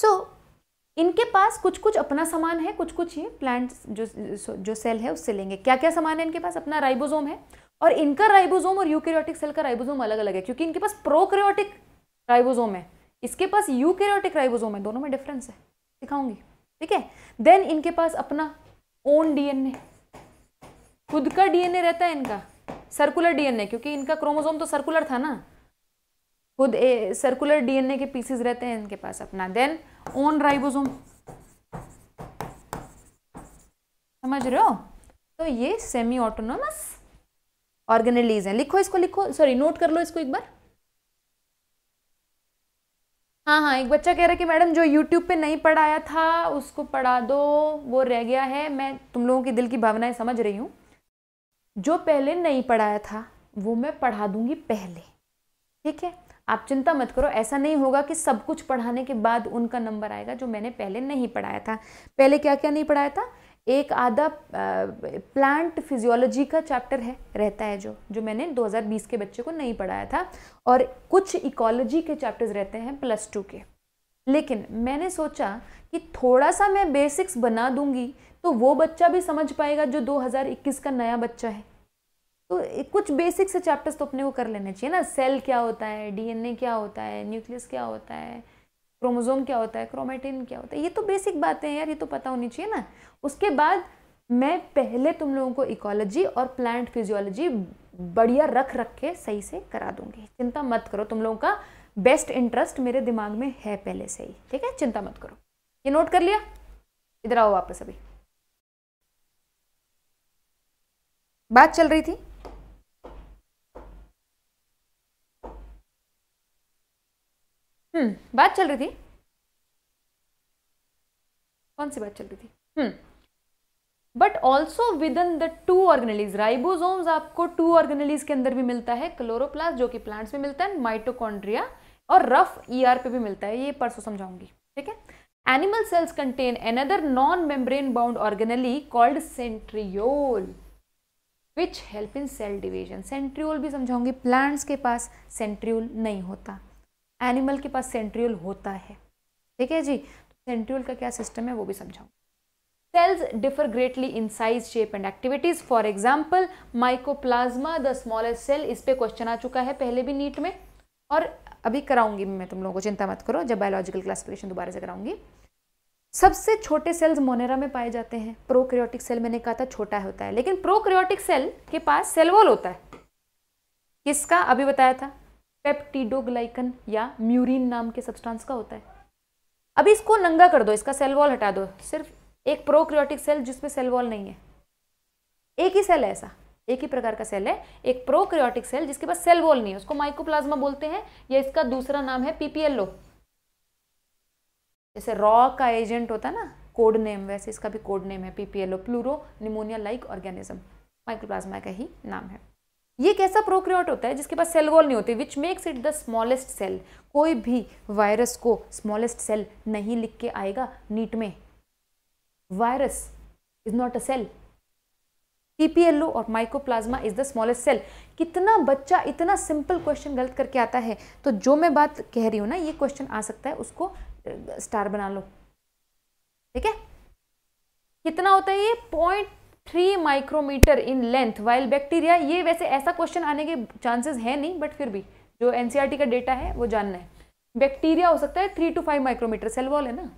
सो इनके पास कुछ कुछ अपना सामान है कुछ कुछ ये प्लांट जो जो सेल है उससे लेंगे क्या क्या सामान है इनके पास अपना राइबोसोम है और इनका राइबोसोम और यूकेरियोटिक सेल का राइबोसोम अलग अलग है क्योंकि इनके पास प्रोकैरियोटिक राइबोसोम है इसके पास यूकेरियोटिक राइबोसोम है दोनों में डिफरेंस है दिखाऊंगी ठीक है देन इनके पास अपना ओन डीएनए खुद का डीएनए रहता है इनका सर्कुलर डीएनए क्योंकि इनका क्रोमोसोम तो सर्कुलर था ना खुद ए, सर्कुलर डीएनए के पीसेस रहते हैं इनके पास अपना देन ओन राइबोसोम समझ रहे हो तो ये सेमी ऑटोनोमस ऑर्गेनलीज है लिखो इसको लिखो सॉरी नोट कर लो इसको एक बार हाँ हाँ एक बच्चा कह रहा है कि मैडम जो यूट्यूब पे नहीं पढ़ाया था उसको पढ़ा दो वो रह गया है मैं तुम लोगों की दिल की भावनाएं समझ रही हूँ जो पहले नहीं पढ़ाया था वो मैं पढ़ा दूंगी पहले ठीक है आप चिंता मत करो ऐसा नहीं होगा कि सब कुछ पढ़ाने के बाद उनका नंबर आएगा जो मैंने पहले नहीं पढ़ाया था पहले क्या क्या नहीं पढ़ाया था एक आधा प्लांट फिजियोलॉजी का चैप्टर है रहता है जो जो मैंने 2020 के बच्चे को नहीं पढ़ाया था और कुछ इकोलॉजी के चैप्टर्स रहते हैं प्लस टू के लेकिन मैंने सोचा कि थोड़ा सा मैं बेसिक्स बना दूंगी तो वो बच्चा भी समझ पाएगा जो 2021 का नया बच्चा है तो कुछ बेसिक से चैप्टर्स तो अपने को कर लेने चाहिए ना सेल क्या होता है डीएनए क्या होता है न्यूक्लियस क्या होता है क्रोमोजोम क्या होता है क्रोमेटिन क्या होता है ये तो बेसिक बातें हैं यार ये तो पता होनी चाहिए ना उसके बाद मैं पहले तुम लोगों को इकोलॉजी और प्लांट फिजियोलॉजी बढ़िया रख रख के सही से करा दूंगी चिंता मत करो तुम लोगों का बेस्ट इंटरेस्ट मेरे दिमाग में है पहले से ही ठीक है चिंता मत करो ये नोट कर लिया इधर आओ वापस अभी बात चल रही थी हम्म बात चल रही थी कौन सी बात चल रही थी hmm but also within the two organelles ribosome आपको टू ऑर्गेनलीज के अंदर भी मिलता है क्लोरोप्लास्ट जो कि प्लांट्स में मिलता है माइटोकॉन्ड्रिया और रफ ईआर e पे भी मिलता है ये परसों समझाऊंगी ठीक है animal cells contain another non membrane bound organelle called centriole which help in cell division centriole भी समझाऊंगी प्लांट्स के पास सेंट्रियोल नहीं होता एनिमल के पास सेंट्रियोल होता है ठीक है जी सेंट्रियोल का क्या सिस्टम है वो भी समझाऊंगी cells differ greatly in size shape and activities for example mycoplasma the smallest cell इस पर क्वेश्चन आ चुका है पहले भी नीट में और अभी कराऊंगी मैं तुम लोगों को चिंता मत करो जब बायोलॉजिकल क्लासिफिकेशन दोबारा से कराऊंगी सबसे छोटे सेल्स मोनेरा में पाए जाते हैं प्रोक्रियोटिक सेल मैंने कहा था छोटा होता है लेकिन प्रोक्रियोटिक सेल के पास सेलवॉल होता है किसका अभी बताया था पेप्टिडोग्लाइकन या म्यूरिन नाम के सब्सटेंस का होता है अभी इसको नंगा कर दो इसका सेलवॉल हटा दो सिर्फ एक प्रोक्रियोटिक सेल जिसमें सेलवॉल नहीं है एक ही सेल है ऐसा एक ही प्रकार का सेल है एक प्रोक्रियोटिक सेल जिसके पास सेलवॉल नहीं है उसको माइकोप्लाज्मा बोलते हैं या इसका दूसरा नाम है पीपीएलओ जैसे रॉ का एजेंट होता है ना कोड नेम वैसे इसका भी कोड नेम है PPLO pleuro pneumonia like organism mycoplasma का ही नाम है ये कैसा प्रोक्रियोट होता है जिसके पास सेल वॉल नहीं होती which makes it the smallest cell कोई भी वायरस को स्मॉलेस्ट सेल नहीं लिख के आएगा नीट में virus is not a cell PPLO और mycoplasma is the smallest cell कितना बच्चा इतना सिंपल क्वेश्चन गलत करके आता है तो जो मैं बात कह रही हूँ ना ये क्वेश्चन आ सकता है उसको स्टार बना लो ठीक है कितना होता है ये point three micrometer in length while bacteria ये वैसे ऐसा क्वेश्चन आने के चांसेस है नहीं बट फिर भी जो एनसीईआरटी का डेटा है वो जानना है बैक्टीरिया हो सकता है three two five micrometer cell wall है ना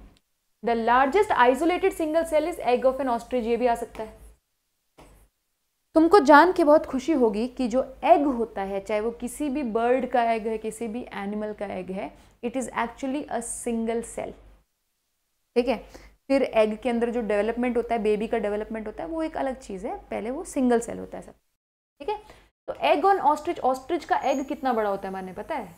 the largest isolated single cell is egg of an ostrich ये भी आ सकता है तुमको जान के बहुत खुशी होगी कि जो एग होता है चाहे वो किसी भी बर्ड का एग है किसी भी एनिमल का एग है it is actually a single cell ठीक है फिर एग के अंदर जो डेवलपमेंट होता है बेबी का डेवलपमेंट होता है वो एक अलग चीज़ है पहले वो सिंगल सेल होता है सब ठीक है तो एग ऑन ऑस्ट्रिच ऑस्ट्रिच का एग कितना बड़ा होता है मैंने पता है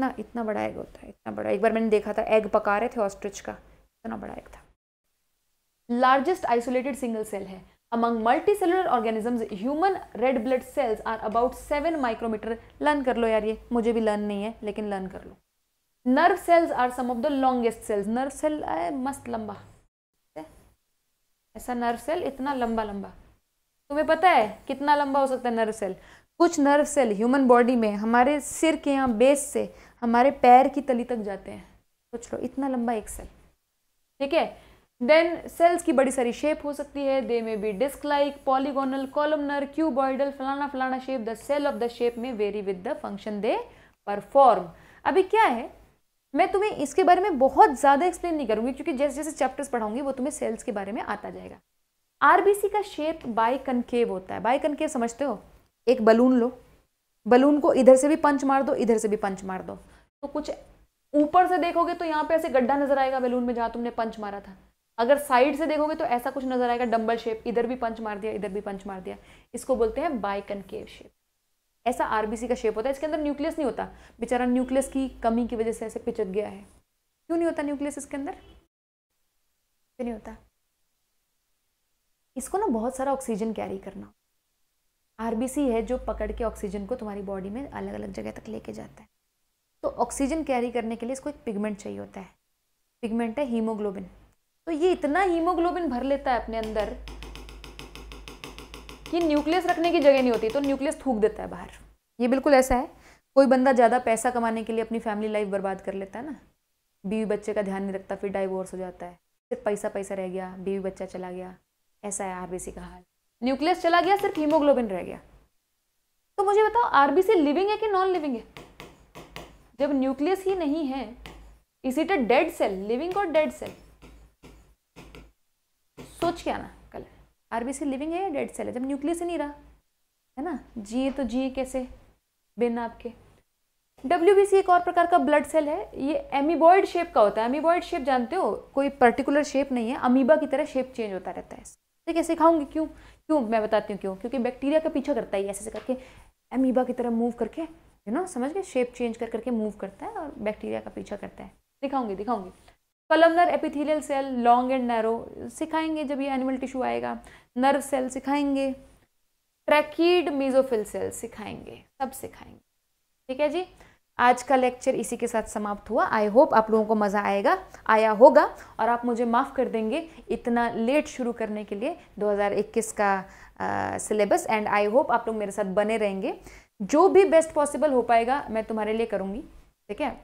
ना इतना बड़ा एग होता है इतना बड़ा एक बार मैंने देखा था एग पका रहे थे ऑस्ट्रिच का इतना बड़ा एग था लार्जेस्ट आइसोलेटेड सिंगल सेल है among multicellular organisms human red blood cells are about 7 micrometer learn कर लो यार ये मुझे भी लर्न नहीं है लेकिन लर्न कर लो nerve cells are some of the longest cells nerve cell मस्त लंबा ऐसा नर्व सेल इतना लंबा लंबा तुम्हें पता है कितना लंबा हो सकता है नर्व सेल कुछ नर्व सेल ह्यूमन बॉडी में हमारे सिर के यहाँ बेस से हमारे पैर की तली तक जाते हैं सोच लो इतना लंबा एक सेल ठीक है देन सेल्स की बड़ी सारी शेप हो सकती है they may be disc like polygonal columnar cuboidal फलाना फलाना shape the cell of the shape may vary with the function they perform अभी क्या है मैं तुम्हें इसके बारे में बहुत ज़्यादा एक्सप्लेन नहीं करूँगी क्योंकि जैसे जैसे चैप्टर्स पढ़ाऊंगी वो तुम्हें सेल्स के बारे में आता जाएगा आरबीसी का शेप बाई कनकेव होता है बाई कनकेव समझते हो एक बलून लो बलून को इधर से भी पंच मार दो इधर से भी पंच मार दो तो कुछ ऊपर से देखोगे तो यहाँ पे ऐसे गड्ढा नजर आएगा बलून में जहाँ तुमने पंच मारा था अगर साइड से देखोगे तो ऐसा कुछ नजर आएगा डम्बल शेप इधर भी पंच मार दिया इधर भी पंच मार दिया इसको बोलते हैं बाई कनकेव शेप ऐसा आरबीसी का शेप होता है इसके अंदर न्यूक्लियस नहीं होता बेचारा न्यूक्लियस की कमी की वजह से ऐसे पिचक गया है क्यों नहीं होता न्यूक्लियस इसके अंदर नहीं होता इसको ना बहुत सारा ऑक्सीजन कैरी करना आरबीसी है जो पकड़ के ऑक्सीजन को तुम्हारी बॉडी में अलग अलग जगह तक लेके जाता है तो ऑक्सीजन कैरी करने के लिए इसको एक पिगमेंट चाहिए होता है पिगमेंट है हीमोग्लोबिन तो ये इतना हीमोग्लोबिन भर लेता है अपने अंदर कि न्यूक्लियस रखने की जगह नहीं होती तो न्यूक्लियस थूक देता है बाहर ये बिल्कुल ऐसा है कोई बंदा ज़्यादा पैसा कमाने के लिए अपनी फैमिली लाइफ बर्बाद कर लेता है ना बीवी बच्चे का ध्यान नहीं रखता फिर डाइवोर्स हो जाता है सिर्फ पैसा पैसा रह गया बीवी बच्चा चला गया ऐसा है आरबीसी का हाल न्यूक्लियस चला गया सिर्फ हीमोग्लोबिन रह गया तो मुझे बताओ आरबीसी लिविंग है कि नॉन लिविंग है जब न्यूक्लियस ही नहीं है इसी टे डेड सेल लिविंग और डेड सेल सोच के आना कलर आरबीसी लिविंग है या डेड सेल है जब न्यूक्लियस ही नहीं रहा है ना जिए तो जिए कैसे बिन आपके डब्ल्यू एक और प्रकार का ब्लड सेल है ये एमीबॉयड शेप का होता है एमीबॉयड शेप जानते हो कोई पर्टिकुलर शेप नहीं है अमीबा की तरह शेप चेंज होता रहता है ठीक तो है सिखाऊंगी क्यों क्यों मैं बताती हूँ क्यों क्योंकि बैक्टीरिया का पीछा करता है ऐसे ऐसे करके अमीबा की तरह मूव करके यू नो समझ गए शेप चेंज कर करके मूव करता है और बैक्टीरिया का पीछा करता है दिखाऊंगी दिखाऊंगी columnar epithelial cell long and narrow सिखाएंगे जब ये एनिमल टिश्यू आएगा नर्व सेल सिखाएंगे ट्रैकीड मीजोफिल सेल सिखाएंगे सब सिखाएंगे ठीक है जी आज का लेक्चर इसी के साथ समाप्त हुआ आई होप आप लोगों को मज़ा आएगा आया होगा और आप मुझे माफ़ कर देंगे इतना लेट शुरू करने के लिए 2021 का सिलेबस एंड आई होप आप लोग मेरे साथ बने रहेंगे जो भी बेस्ट पॉसिबल हो पाएगा मैं तुम्हारे लिए करूँगी ठीक है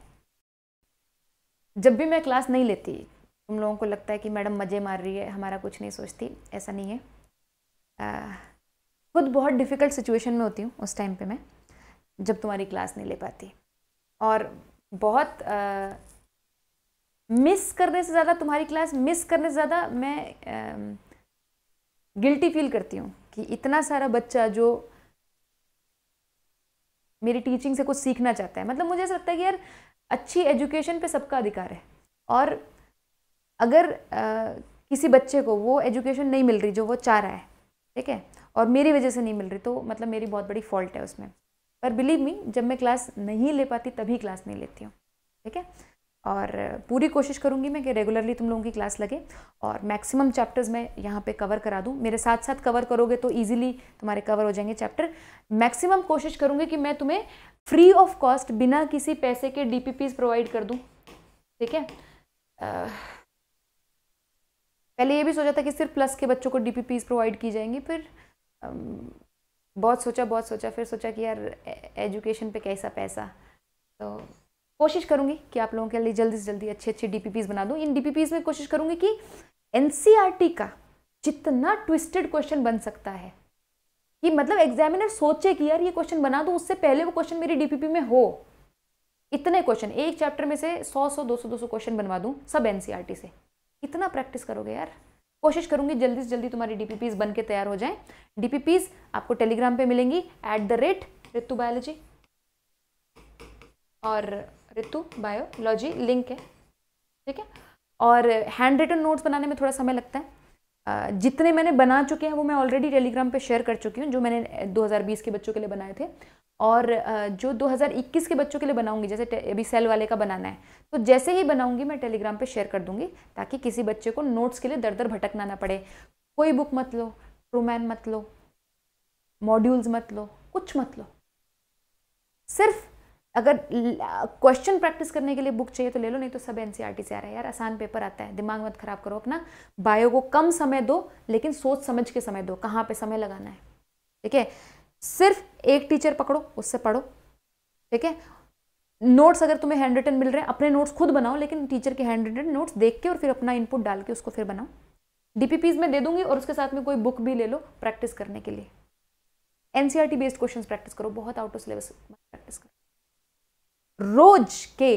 जब भी मैं क्लास नहीं लेती तुम लोगों को लगता है कि मैडम मज़े मार रही है हमारा कुछ नहीं सोचती ऐसा नहीं है खुद बहुत डिफ़िकल्ट सिचुएशन में होती हूँ उस टाइम पे मैं जब तुम्हारी क्लास नहीं ले पाती और बहुत आ, मिस करने से ज़्यादा तुम्हारी क्लास मिस करने से ज़्यादा मैं गिल्टी फील करती हूँ कि इतना सारा बच्चा जो मेरी टीचिंग से कुछ सीखना चाहता है मतलब मुझे ऐसा लगता है कि यार अच्छी एजुकेशन पे सबका अधिकार है और अगर आ, किसी बच्चे को वो एजुकेशन नहीं मिल रही जो वो चाह रहा है ठीक है और मेरी वजह से नहीं मिल रही तो मतलब मेरी बहुत बड़ी फॉल्ट है उसमें पर बिलीव मी जब मैं क्लास नहीं ले पाती तभी क्लास नहीं लेती हूँ ठीक है और पूरी कोशिश करूँगी मैं कि रेगुलरली तुम लोगों की क्लास लगे और मैक्सिमम चैप्टर्स मैं यहाँ पे कवर करा दूँ मेरे साथ साथ कवर करोगे तो इजीली तुम्हारे कवर हो जाएंगे चैप्टर मैक्सिमम कोशिश करूँगी कि मैं तुम्हें फ्री ऑफ कॉस्ट बिना किसी पैसे के डी प्रोवाइड कर दूँ ठीक है पहले ये भी सोचा था कि सिर्फ प्लस के बच्चों को डी प्रोवाइड की जाएंगी फिर बहुत सोचा बहुत सोचा फिर सोचा कि यार एजुकेशन पर कैसा पैसा तो कोशिश करूंगी कि आप लोगों के लिए जल्दी से जल्दी अच्छे अच्छे डी बना दूँ इन डी में कोशिश करूंगी कि एन e का जितना ट्विस्टेड क्वेश्चन बन सकता है कि मतलब एग्जामिनर सोचे कि यार ये क्वेश्चन बना दो उससे पहले वो क्वेश्चन मेरी डीपीपी में हो इतने क्वेश्चन एक चैप्टर में से सौ सौ दो सौ दो सौ क्वेश्चन बनवा दूँ सब एन e से इतना प्रैक्टिस करोगे यार कोशिश करूंगी जल्दी से जल्दी तुम्हारी डी बन के तैयार हो जाएं डी आपको टेलीग्राम पे मिलेंगी at the rate Ritu biology और ऋतु बायोलॉजी लिंक है ठीक है और हैंड रिटन नोट्स बनाने में थोड़ा समय लगता है जितने मैंने बना चुके हैं वो मैं ऑलरेडी टेलीग्राम पे शेयर कर चुकी हूँ जो मैंने 2020 के बच्चों के लिए बनाए थे और जो 2021 के बच्चों के लिए बनाऊंगी जैसे अभी सेल वाले का बनाना है तो जैसे ही बनाऊंगी मैं टेलीग्राम पे शेयर कर दूंगी ताकि किसी बच्चे को नोट्स के लिए दर दर भटकना ना पड़े कोई बुक मत लो ट्रूमैन मत लो मॉड्यूल्स मत लो कुछ मत लो सिर्फ अगर क्वेश्चन प्रैक्टिस करने के लिए बुक चाहिए तो ले लो नहीं तो सब एन e से आ रहा है यार आसान पेपर आता है दिमाग मत खराब करो अपना बायो को कम समय दो लेकिन सोच समझ के समय दो कहाँ पे समय लगाना है ठीक है सिर्फ एक टीचर पकड़ो उससे पढ़ो ठीक है नोट्स अगर तुम्हें हैंड रिटन मिल रहे हैं अपने नोट्स खुद बनाओ लेकिन टीचर के हैंड रिटन नोट्स देख के और फिर अपना इनपुट डाल के उसको फिर बनाओ डी में दे दूंगी और उसके साथ में कोई बुक भी ले लो प्रैक्टिस करने के लिए एनसीईआरटी बेस्ड क्वेश्चन प्रैक्टिस करो बहुत आउट ऑफ सिलेबस प्रैक्टिस करो रोज के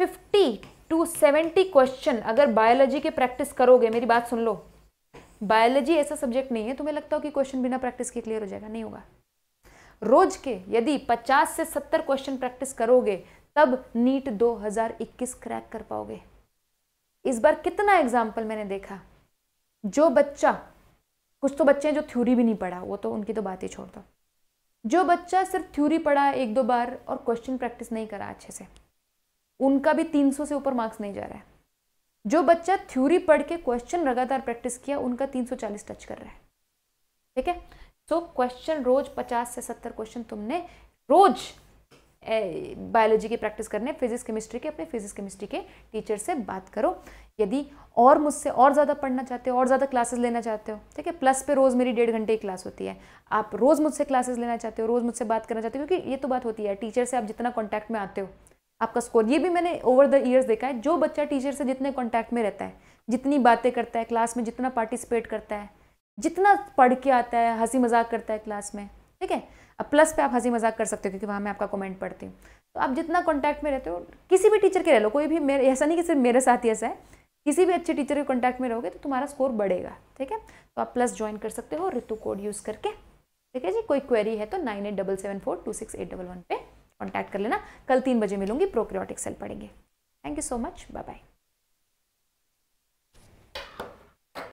50 टू 70 क्वेश्चन अगर बायोलॉजी के प्रैक्टिस करोगे मेरी बात सुन लो बायोलॉजी ऐसा सब्जेक्ट नहीं है तुम्हें लगता हो कि क्वेश्चन बिना प्रैक्टिस के क्लियर हो जाएगा नहीं होगा रोज के यदि 50 से 70 क्वेश्चन प्रैक्टिस करोगे तब नीट 2021 क्रैक कर पाओगे इस बार कितना एग्जाम्पल मैंने देखा जो बच्चा कुछ तो बच्चे हैं जो थ्योरी भी नहीं पढ़ा वो तो उनकी तो बात ही छोड़ दो जो बच्चा सिर्फ थ्योरी पढ़ा एक दो बार और क्वेश्चन प्रैक्टिस नहीं करा अच्छे से उनका भी 300 से ऊपर मार्क्स नहीं जा रहा है जो बच्चा थ्योरी पढ़ के क्वेश्चन लगातार प्रैक्टिस किया उनका 340 टच कर रहा है ठीक है सो क्वेश्चन रोज 50 से 70 क्वेश्चन तुमने रोज बायोलॉजी की प्रैक्टिस करने फिजिक्स केमिस्ट्री के अपने फिजिक्स केमिस्ट्री के टीचर से बात करो यदि और मुझसे और ज़्यादा पढ़ना चाहते हो और ज़्यादा क्लासेस लेना चाहते हो ठीक है प्लस पे रोज़ मेरी डेढ़ घंटे की क्लास होती है आप रोज़ मुझसे क्लासेस लेना चाहते हो रोज़ मुझसे बात करना चाहते हो क्योंकि ये तो बात होती है टीचर से आप जितना कॉन्टैक्ट में आते हो आपका स्कोर ये भी मैंने ओवर द ईयर्स देखा है जो बच्चा टीचर से जितने कॉन्टैक्ट में रहता है जितनी बातें करता है क्लास में जितना पार्टिसिपेट करता है जितना पढ़ के आता है हंसी मजाक करता है क्लास में ठीक है प्लस पे आप हंसी मजाक कर सकते हो क्योंकि वहाँ मैं आपका कमेंट पढ़ती हूँ तो आप जितना कॉन्टैक्ट में रहते हो किसी भी टीचर के रह लो कोई भी मेरे ऐसा नहीं कि सिर्फ मेरे साथ ही ऐसा है किसी भी अच्छे टीचर के कॉन्टैक्ट में रहोगे तो तुम्हारा स्कोर बढ़ेगा ठीक है तो आप प्लस ज्वाइन कर सकते हो ऋतु कोड यूज़ करके ठीक है जी कोई क्वेरी है तो nine eight double seven four two six eight double one पे कॉन्टैक्ट कर लेना कल तीन बजे मिलूंगी प्रोक्रियोटिक सेल पढ़ेंगे thank you so much bye bye